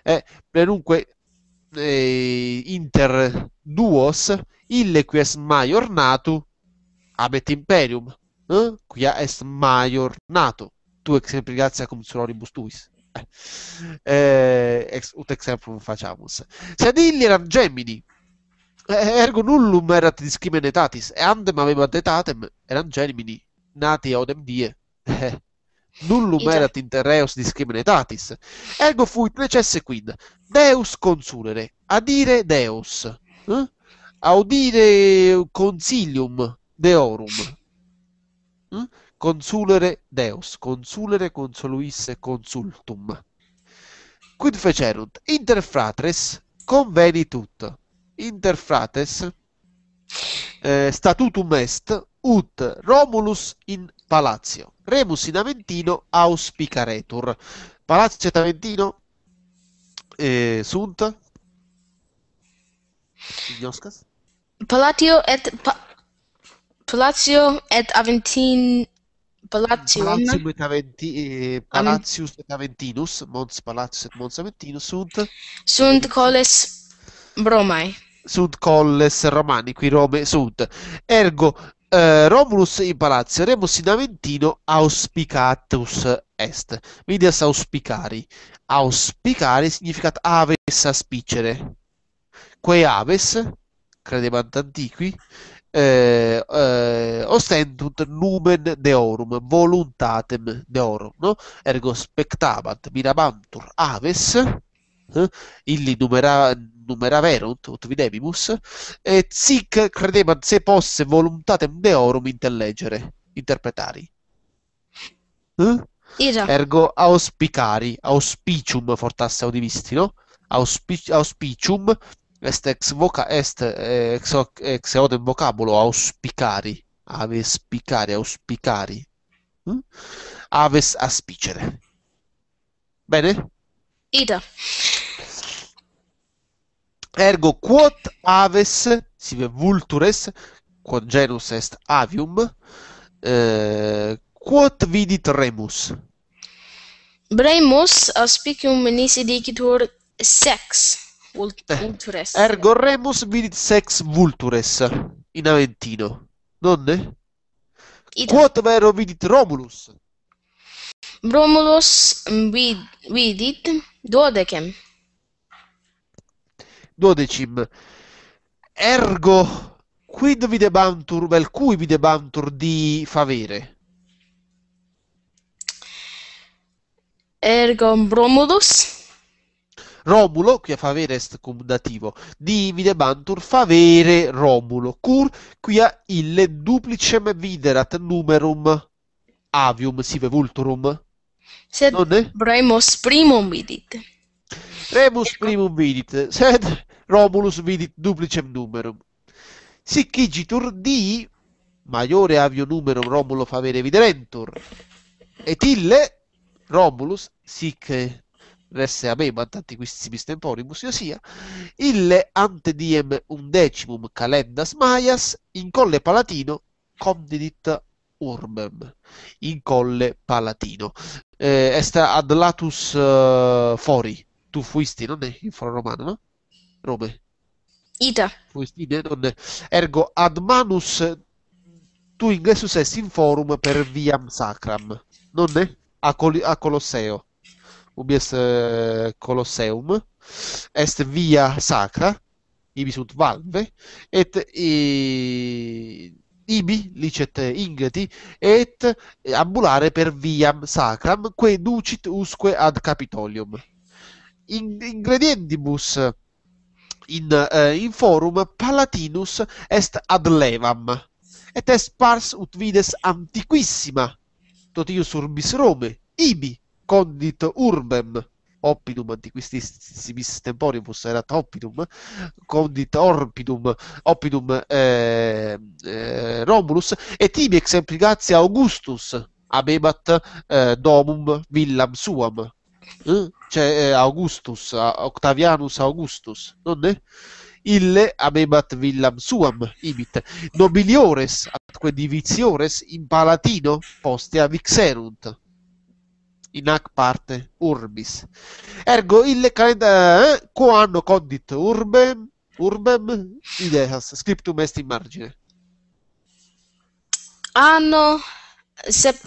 E, eh, dunque, eh, inter duos, ille quies mai ornatu, abet imperium qui est maior nato, tu exempligatia cum sororibus tuis. Eh, eh, ex, ut exemplum facciamus Sed illi eram gemini, ergo nullum erat discriminetatis, e andem avebat etatem, eram gemini, nati odem die. Eh, nullum Ija. erat interreus reos discriminetatis. Ergo fuit necesse quid Deus consulere, adire Deus, eh? audire consilium deorum. Hm? Consulere Deus, consulere consoluisse consultum. Quid fecerunt? Inter Interfratres convenitut. Interfrates eh, statutum est ut Romulus in palatio. Remus in Aventino auspicaretur. Palazio Aventino eh, sunt Ignoscas? Palatio et pa Palazzo et Aventin Palatium et Aventi, eh, Palatius Am... et Aventinus Mons Palatius et Mons Aventinus sunt sunt colles Romae sunt colles Romani qui Rome sunt ergo eh, Romulus in Palazzo Remus in Aventino auspicatus est vidias auspicari auspicari significa aves aspicere quae aves credevant antiqui eh, eh, ostentunt numen deorum, voluntatem deorum, no? ergo spectabat, mirabantur aves, eh? illi numera, numeraverunt, ut videbimus, e sic credebant se posse voluntatem deorum intellegere, interpretari. Eh? Ergo auspicari, auspicium fortasse audivisti, no? auspicium est ex voca est eh, ex hoc ex hoc in vocabulo auspicari aves picare auspicari hm? aves aspicere bene ida ergo quot aves sive vultures quod genus est avium eh, quot vidit remus bremus aspicium nisi dicitur sex Cioè, vultures. Ergo remus vidit sex vultures in Aventino. Donde? Ita. Quot vero vidit Romulus? Romulus mm, vid, vidit duodecem. Duodecim. Ergo quid videbantur, vel cui videbantur di favere? Ergo Romulus Romulo, qui quia faverest cum dativo, divine bantur favere Romulo, cur qui quia ille duplicem viderat numerum avium sive vulturum. Sed Nonne? Remus primum vidit. Remus ecco. primum vidit, sed Romulus vidit duplicem numerum. Sic di maiore avio numerum Romulo favere viderentur. Et ille Romulus sic resse a me mantantiquissimist temporibus iosia, ille ante diem undecimum calendas maias, in colle palatino condidit urbem, in colle palatino. Eh, est ad latus uh, fori, tu fuisti, non è in foro romano, no? Rome. Ita. Fuisti, non è. Ergo ad manus tu ingressus est in forum per viam sacram, non è? A, Col- a Colosseo. UBS Colosseum, est via sacra, ibi sunt valve, et e, ibi, licet ingreti, et ambulare per viam sacram, que ducit usque ad Capitolium. In, ingredientibus in, eh, in forum Palatinus est ad levam, et est pars ut vides antiquissima, totius urbis Rome, ibi, condit urbem oppidum antiquistissimis temporibus erat oppidum condit orpidum oppidum eh, eh, Romulus et tibi ex implicatia Augustus abebat eh, domum villam suam eh? cioè eh, Augustus Octavianus Augustus non è? ille abebat villam suam imit nobiliores atque diviziores in palatino postea vixerunt in hac parte urbis. Ergo ille calendario eh, quando condit urbem, urbem ideas, scriptum est in margine. Anno, se...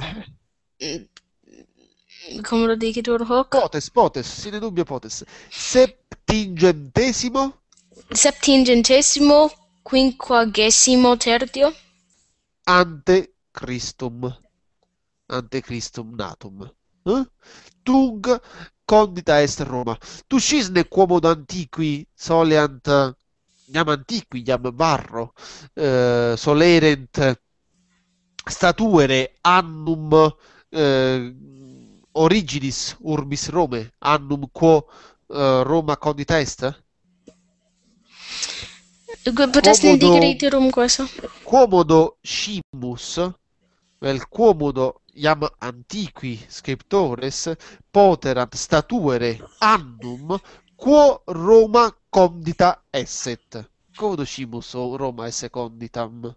Come lo dici tu, hoc? Potes, potes, sin dubbio potes. Septingentesimo? Septingentesimo, quinquagesimo tertio? Ante Christum. Ante Christum natum. Eh? Tung condita est Roma. Tu scisne quomodo antiqui soleant iam antiqui, iam barro, eh, solerent statuere annum eh, originis urbis Rome, annum quo eh, Roma condita est? Potresti indicare indicarti rum questo? Quomodo scimus, vel quomodo iam antiqui scriptores poterant statuere annum quo Roma condita esset. Codocimus Roma esse conditam.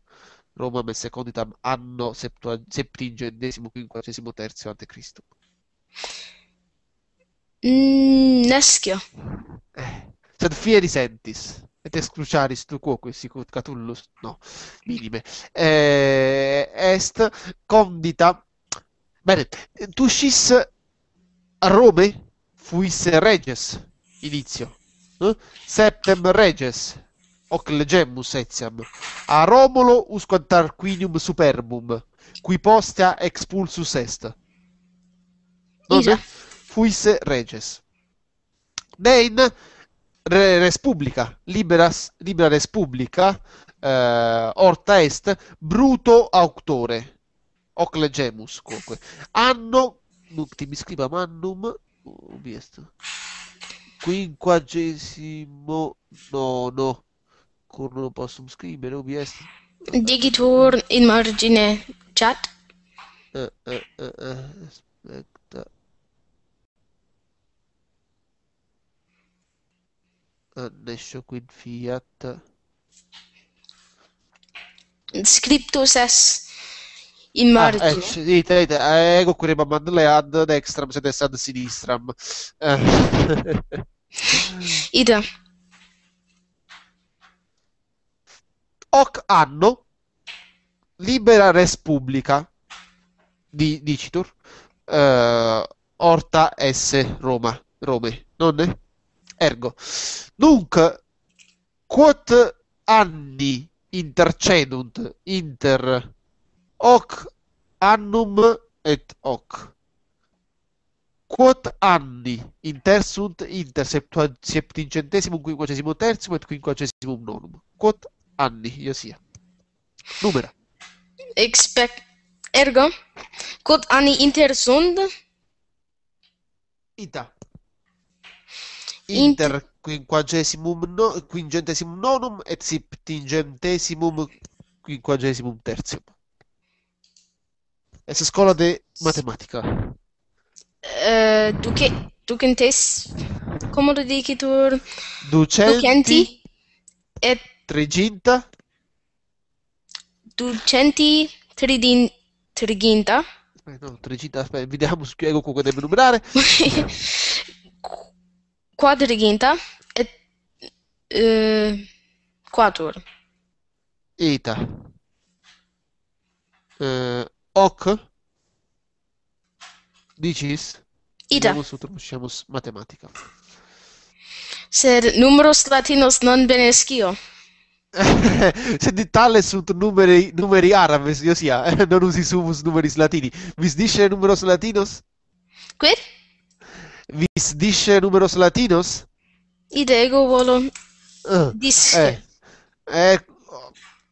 Roma esse conditam anno septingendesimo quinquagésimo terzo a.C. Mm, nescio. Eh. Sed fieri sentis et excruciaris tu quoque sicut Catullus no minime eh, est condita Bene, tu tuscis a Rome fuis reges, inizio. Eh? Septem reges, hoc legemus etiam. A Romolo usquantarquinium superbum, qui postea expulsus est. Dove? fuis reges. Dein re, res publica, liberas, libera res publica, eh, horta est, bruto auctore Oclegemus comunque. Anno ultimi scriva mannum visto. Oh, quinquagesimo nono non posso scrivere OBS oh, digitur in margine chat eh, eh, eh, eh aspetta adesso qui fiat scriptus es in ah, margine. Ah, eh, dite, dite, ego le mandle ad dextram se ad sinistram. Eh. [laughs] Ida. Hoc anno libera res pubblica di dicitur uh, eh, horta S Roma Rome è? ergo nunc quot anni intercedunt inter hoc annum et hoc. Quot anni intersunt inter septincentesimum quinquagesimo terzium et quinquagesimum nonum. Quot anni, io sia. Numera. Expect ergo quot anni inter sunt ita inter, inter quinquagesimum no, quingentesimum nonum et septingentesimum quinquagesimum tertium essa escola de matemática. Uh, eh, duque, ducentes, como dicitur? Ducenti, ducenti e triginta. Ducenti tridin, triginta. Aspetta, no, triginta, aspetta, vediamo, spiego come deve numerare. [laughs] Quadriginta e uh, eh, quatur. Eta. Uh, hoc dicis ida nos utrum chamus mathematica ser numeros latinos non benescio [laughs] se di tale sunt numeri numeri arabes io sia [laughs] non usi sumus numeri latini vis dice numeros latinos quid vis dice numeros latinos Id ego volo uh, eh, dis eh. Eh,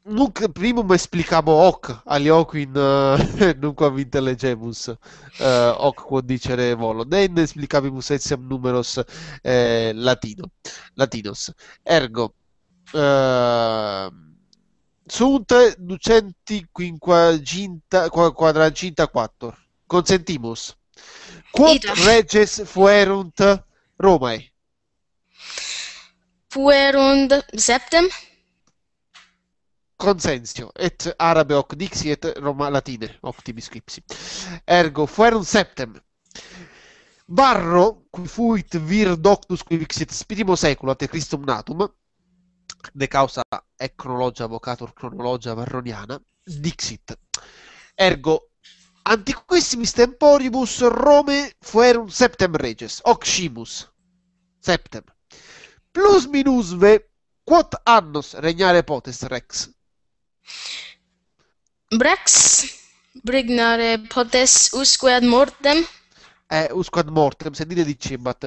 nunc primum esplicamo hoc alioquin eh, uh, [laughs] nunquam intellegemus uh, eh, hoc quod dicere volo nen explicabimus etiam numeros eh, latino latinos ergo uh, sunt ducenti quinquaginta quadraginta quattor consentimus quod reges fuerunt Romae fuerunt septem consensio, et arabe hoc dixi, et roma latine, optimis quipsi. Ergo, fuerum septem. Barro, qui fuit vir doctus qui vixit spirimo secolo ante Christum natum, de causa ecnologia vocator cronologia varroniana, dixit. Ergo, antiquissimis temporibus Rome fuerum septem reges, hoc scimus, septem. Plus minusve, quot annos regnare potest rex, Brax Brignare potes usque ad mortem eh, usque ad mortem se dire dicebat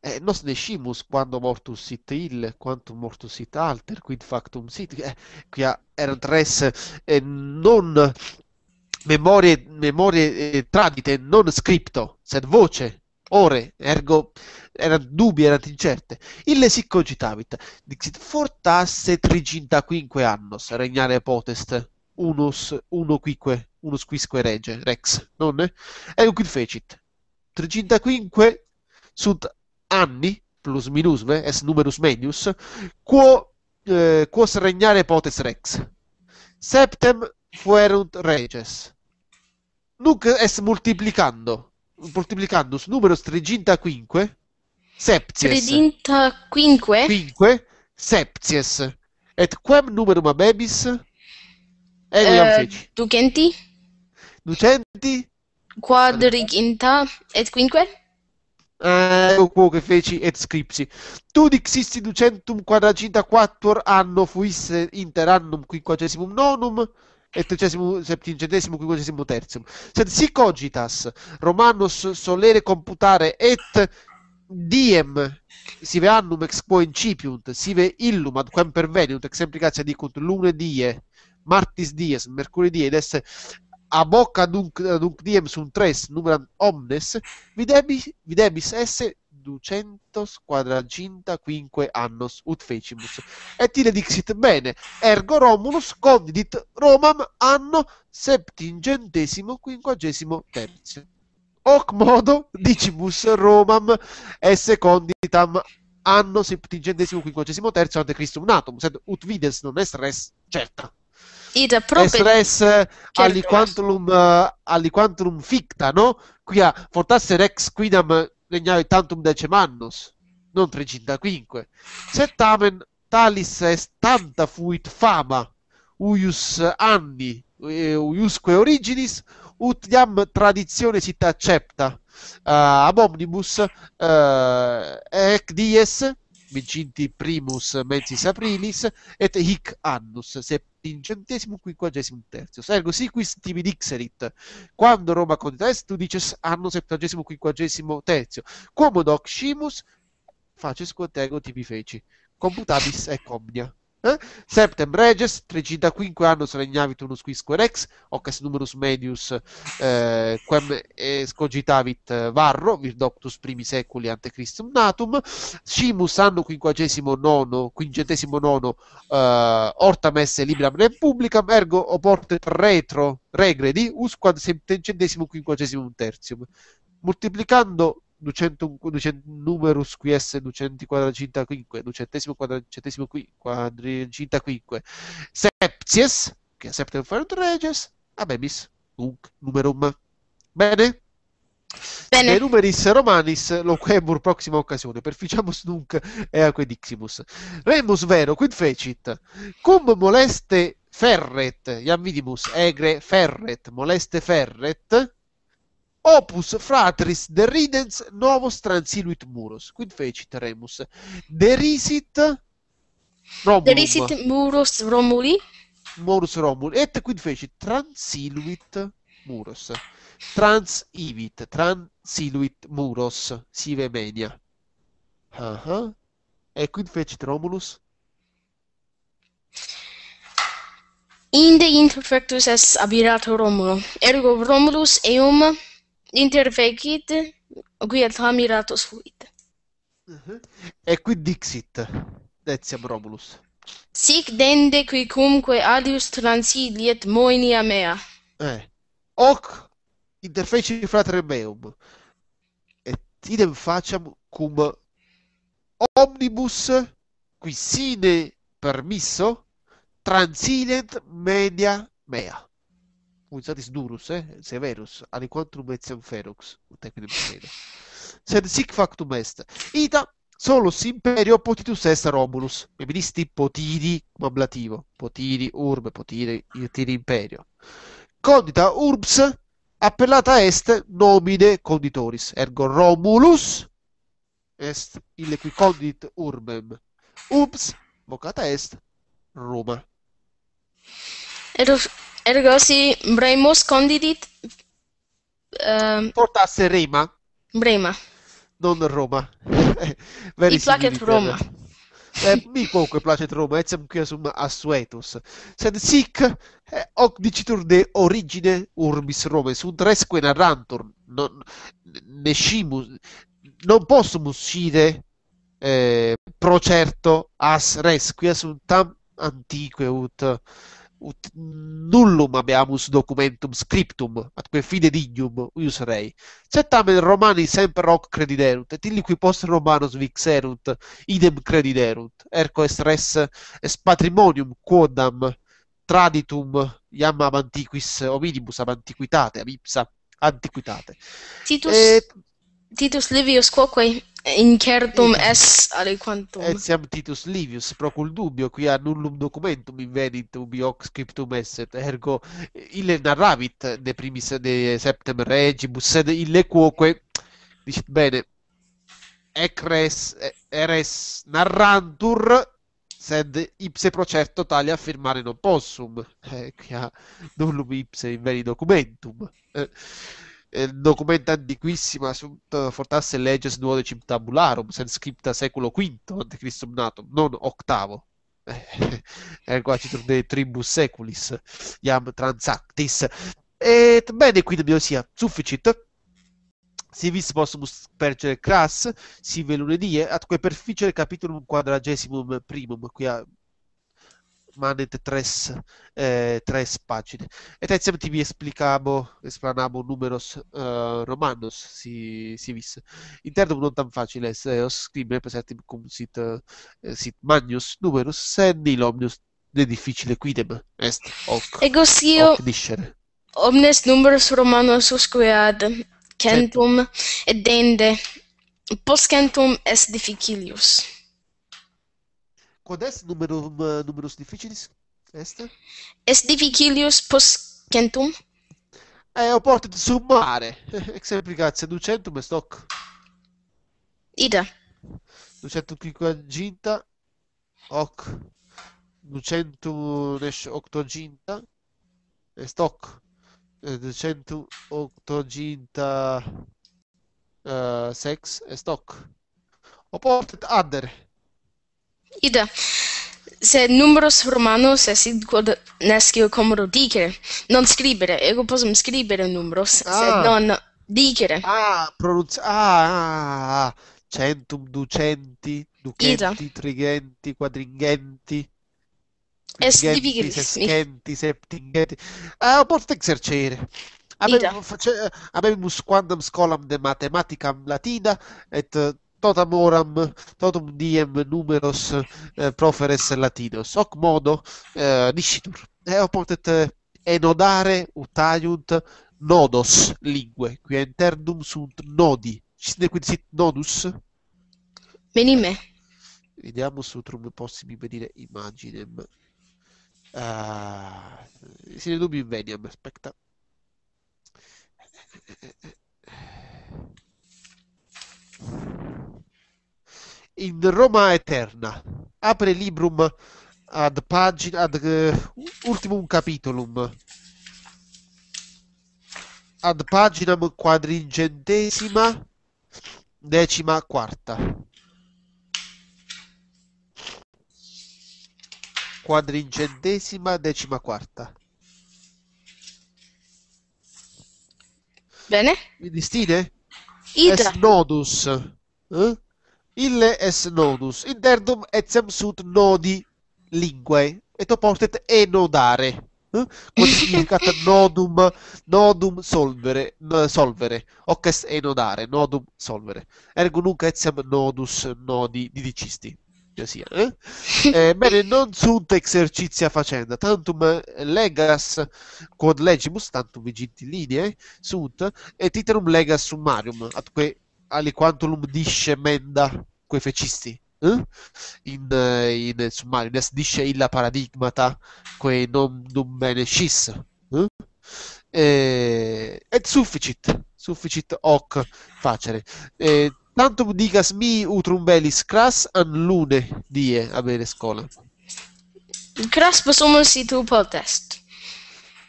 eh, nos nescimus quando mortus sit il quanto mortus sit alter quid factum sit eh, qui a erat res eh, non memoriae memorie eh, tradite non scripto sed voce ore, ergo erano dubbi, erano incerte. Ille sic cogitavit, dixit fortasse trigintaquinque annos regnare potest, unus, uno quique, unus quisque rege, rex, non? E un quid fecit? Trigintaquinque sunt anni, plus minusme, es numerus menius, quo, eh, quos regnare potest rex. Septem fuerunt reges. Nuc est multiplicando moltiplicando su numero striginta quinque septies. Striginta quinque? Quinque septies. Et quem numerum abebis Eliam eh, uh, feci. Ducenti? Ducenti? Quadriginta et quinque? Ecco quo che feci et scripsi. Tu dixisti ducentum quadraginta quattuor anno fuisse inter annum quinquagesimum nonum e tredicesimo, septingentesimo, quindicesimo, terzimo. Sed si cogitas Romanos solere computare et diem sive annum ex quo incipiunt, sive illum ad quem perveniunt, ex implicatia dicunt lunedie, martis dies, mercoledie, ed esse a bocca dunc, nunc diem sunt tres numeram omnes, videbis, videbis esse ducentos quadraginta quinque annos ut fecimus. Et ile dixit bene, ergo Romulus condidit Romam anno septingentesimo quinquagesimo tertio. Hoc modo dicibus Romam esse conditam anno septingentesimo quinquagesimo tertio ante Christum natum, sed ut vides non est res certa. Ida proprio res eh, certo. aliquantulum uh, eh, aliquantulum ficta, no? Quia fortasse rex quidam regnava tantum decemannus, non trigintaquinque. Se tamen talis est tanta fuit fama, uius anni, uiusque originis, ut iam tradizione sit accepta, uh, ab omnibus uh, ec dies, vincinti primus mensis aprilis, et hic annus, se centesimo, quinquagesimo terzo. Ergo, si quis tibi dixerit. Quando Roma contest, tu dices anno septagesimo, quinquagesimo terzo. Quomodoc scimus, faces quantego tipi feci. Computabis e comnia. Eh? Septem reges, 3G da quinque annus regnavit unus quisque rex, ocas numerus medius eh, quem escogitavit eh, varro, vir doctus primi seculi ante Christum natum, scimus anno quinquagesimo nono, quinquagentesimo nono, eh, hortam esse libram republicam, ergo oportet retro regredi, usquad septencentesimo quinquagesimum tertium. Moltiplicando ducento, ducent, numerus quies ducenti quadraginta quinque, ducentesimo quadragentesimo qui, quadriginta quinque, septies, che è septem ferret reges, abemis, nunc numerum. Bene? Bene. E numeris romanis loquemur proxima occasione, perficiamus nunc eaque diximus. Remus vero, quid fecit? Cum moleste ferret, iam vidimus, egre ferret, moleste ferret, opus fratris de ridens novos transiluit muros. Quid fecit remus? De risit Romulum. De risit muros Romuli? Muros Romuli. Et quid fecit? Transiluit muros. Transivit. Transiluit muros. Sive media. Aha. Uh -huh. E quid fecit Romulus? Inde interfectus est es abirato Romulo. Ergo Romulus eum intervecit qui ad hamiratos fuit. Mhm. Et quid dixit Decius Romulus? Sic dende qui cumque adius transiliet moenia mea. Eh. Hoc interfeci fratre meum. Et idem faciam cum omnibus qui sine permisso transilet media mea. Wizardis Durus, eh? Severus, Aliquantrum Etiam Ferox, Tequidem Sede. Sed sic factum est. Ita solus imperio potitus est Romulus. Feministi potidi, cum ablativo. Potidi urbe, potidi, irtiri imperio. Condita urbs appellata est nomine conditoris. Ergo Romulus est ille qui condit urbem. Urbs vocata est Roma. Eros Ergo si bremus condidit... Um, ehm, Portasse Rima. Brema. Non Roma. [laughs] Eh. Eh, mi placet Roma. Eh, mi quoque placet Roma, etiam quia sum assuetus. Sed sic eh, hoc dicitur de origine urbis Rome, sunt resque narrantur, non, ne scimus, non possum uscire eh, pro certo as res, quia sunt tam antique ut ut nullum abeamus documentum scriptum, atque fide dignum ius rei. Cettamen Romani semper hoc crediderunt, et illi qui post Romanos vixerunt, idem crediderunt. Erco est res es patrimonium quodam traditum iam ab antiquis ominibus ab antiquitate, ab ipsa antiquitate. Titus, e... Titus Livius quoque incertum es aliquantum. Etiam eh, Titus Livius, procul dubbio, qui a nullum documentum invenitum ioc scriptum esset, ergo ille narravit de primis de septem regibus, sed ille quoque, dicit bene, ecres, eres narrantur, sed ipse procerto tale affirmare non possum, eh, qui a nullum ipse inveni documentum. Eh documenta antiquissima sunt fortasse leges duodecim tabularum, sens scripta secolo V ad Christum natum, non octavo. Ergo eh, [laughs] eh, acitur de tribus seculis, iam transactis. Et bene quidem sia sufficit, si vis possumus percere cras, si ve lunedie, atque perficere capitulum quadragesimum primum, quia mane tres eh, tres pagine et etiam tibi explicabo explanabo numeros uh, romanos si si vis interdum non tam facile est eh, os scribere per certi cum sit eh, sit magnus numerus sed nil omnius de difficile quidem est hoc ego si omnes numerus romanos usque ad centum et dende post centum est difficilius Qual es numerum, numerus difficilis? Est? Est difficilius poscentum? Eh, ho portato summare. Exemplicat eh, 200 est stock. Ida. Ducentum quinquaginta, hoc. Ducentum octoginta, est stock. 200 eh, octoginta uh, sex E hoc. Ho portato addere. Ida, sed numeros romanos esit quod nescio comodo dicere, non scribere, ego possum scribere numeros, ah. se non dicere. Ah, pronunci- ah, ah, ah, centum, ducenti, ducenti, Ida. trigenti, quadringenti. Est septingenti. Ah, posso exercere. Abem, face, eh, abem quandam scolam de matematicam latina et totam oram, totum diem numeros eh, proferes latinos, hoc modo eh, niscitur. Eo potete eh, enodare utaiunt nodos lingue, qui internum sunt nodi. Sine quid sit nodus? Venime. Vediamo sutrum possimi venire imaginem. Uh, sine in veniam, aspetta. Eh, eh, eh in Roma Eterna. Apre librum ad pagina ad uh, eh, ultimum capitolum. Ad pagina quadrigentesima decima quarta. quadrigentesima decima quarta. Bene. Mi distine? Es nodus. Eh? ille es nodus, interdum etiam sunt nodi linguae, et oportet enodare. Eh? Quod [laughs] nodum, nodum solvere, solvere, hoc est enodare, nodum solvere. Ergo nunc etiam nodus nodi didicisti. Sia, eh? [laughs] eh, bene, non sunt exercizia facenda, tantum legas quod legibus, tantum linee, eh, sunt, et iterum legas summarium, atque ali quantum disce menda quei fecisti eh? in, in sommario nes disce illa paradigmata quei non dum bene scis eh? e, et sufficit sufficit hoc facere e, tantum dicas mi utrum velis cras an lune die abere scola cras possumus si tu potest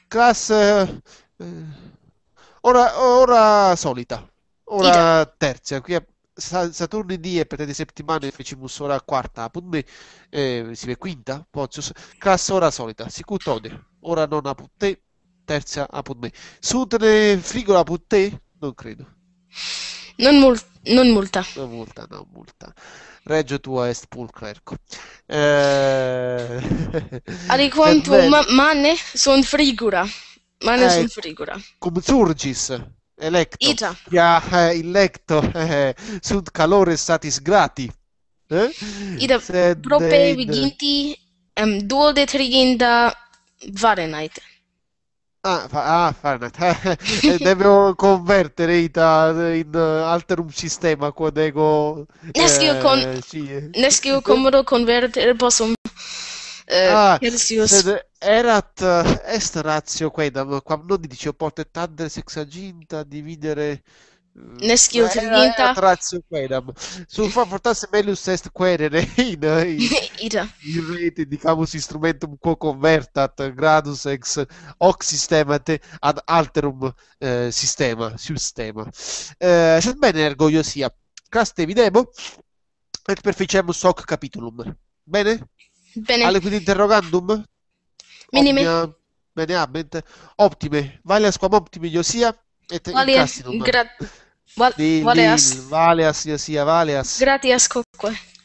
cras eh, eh ora, ora solita Ora terza, qui a Saturni di e per le settimane fecimus ora quarta, appunto eh, si vede quinta, Pontius, classe ora solita, sicut ode, ora non aputte, terza appunto Sunt frigola aputte? Non credo. Non, mul- non multa. Non multa, non multa. Reggio tua est pulcrerco. Eh... Aliquantum ma- mane sunt frigura. Mane eh, frigura. Cum surgis? Electo. Ita. Ja, eh, electo. Eh, sud calore satis grati. Eh? Ida Sed prope viginti um, duo de Fahrenheit. Ah, fa- ah Fahrenheit. [laughs] Eh, devo convertere Ita in alterum sistema quodego... Nescio eh, con... Sì. Nescio comodo convertere possum... Eh, ah, Celsius. Sed, erat est ratio quaedam, quam non dicio potet tander sexaginta dividere eh, Nescio triginta ratio quaedam. Sul fa portasse melius est querere in eh, in, [laughs] in, in rete dicamus instrumentum quo convertat gradus ex hoc sistemate ad alterum eh, sistema, sistema. Eh, sed bene ergo io sia. Craste videmo et perficemus hoc capitulum. Bene? Bene. Aliquid interrogandum? Minime. Bene, ah, mente. Optime. Vale quam optime io sia et in casinum. Gra... valeas. valeas io sia, valeas. Gratias coque.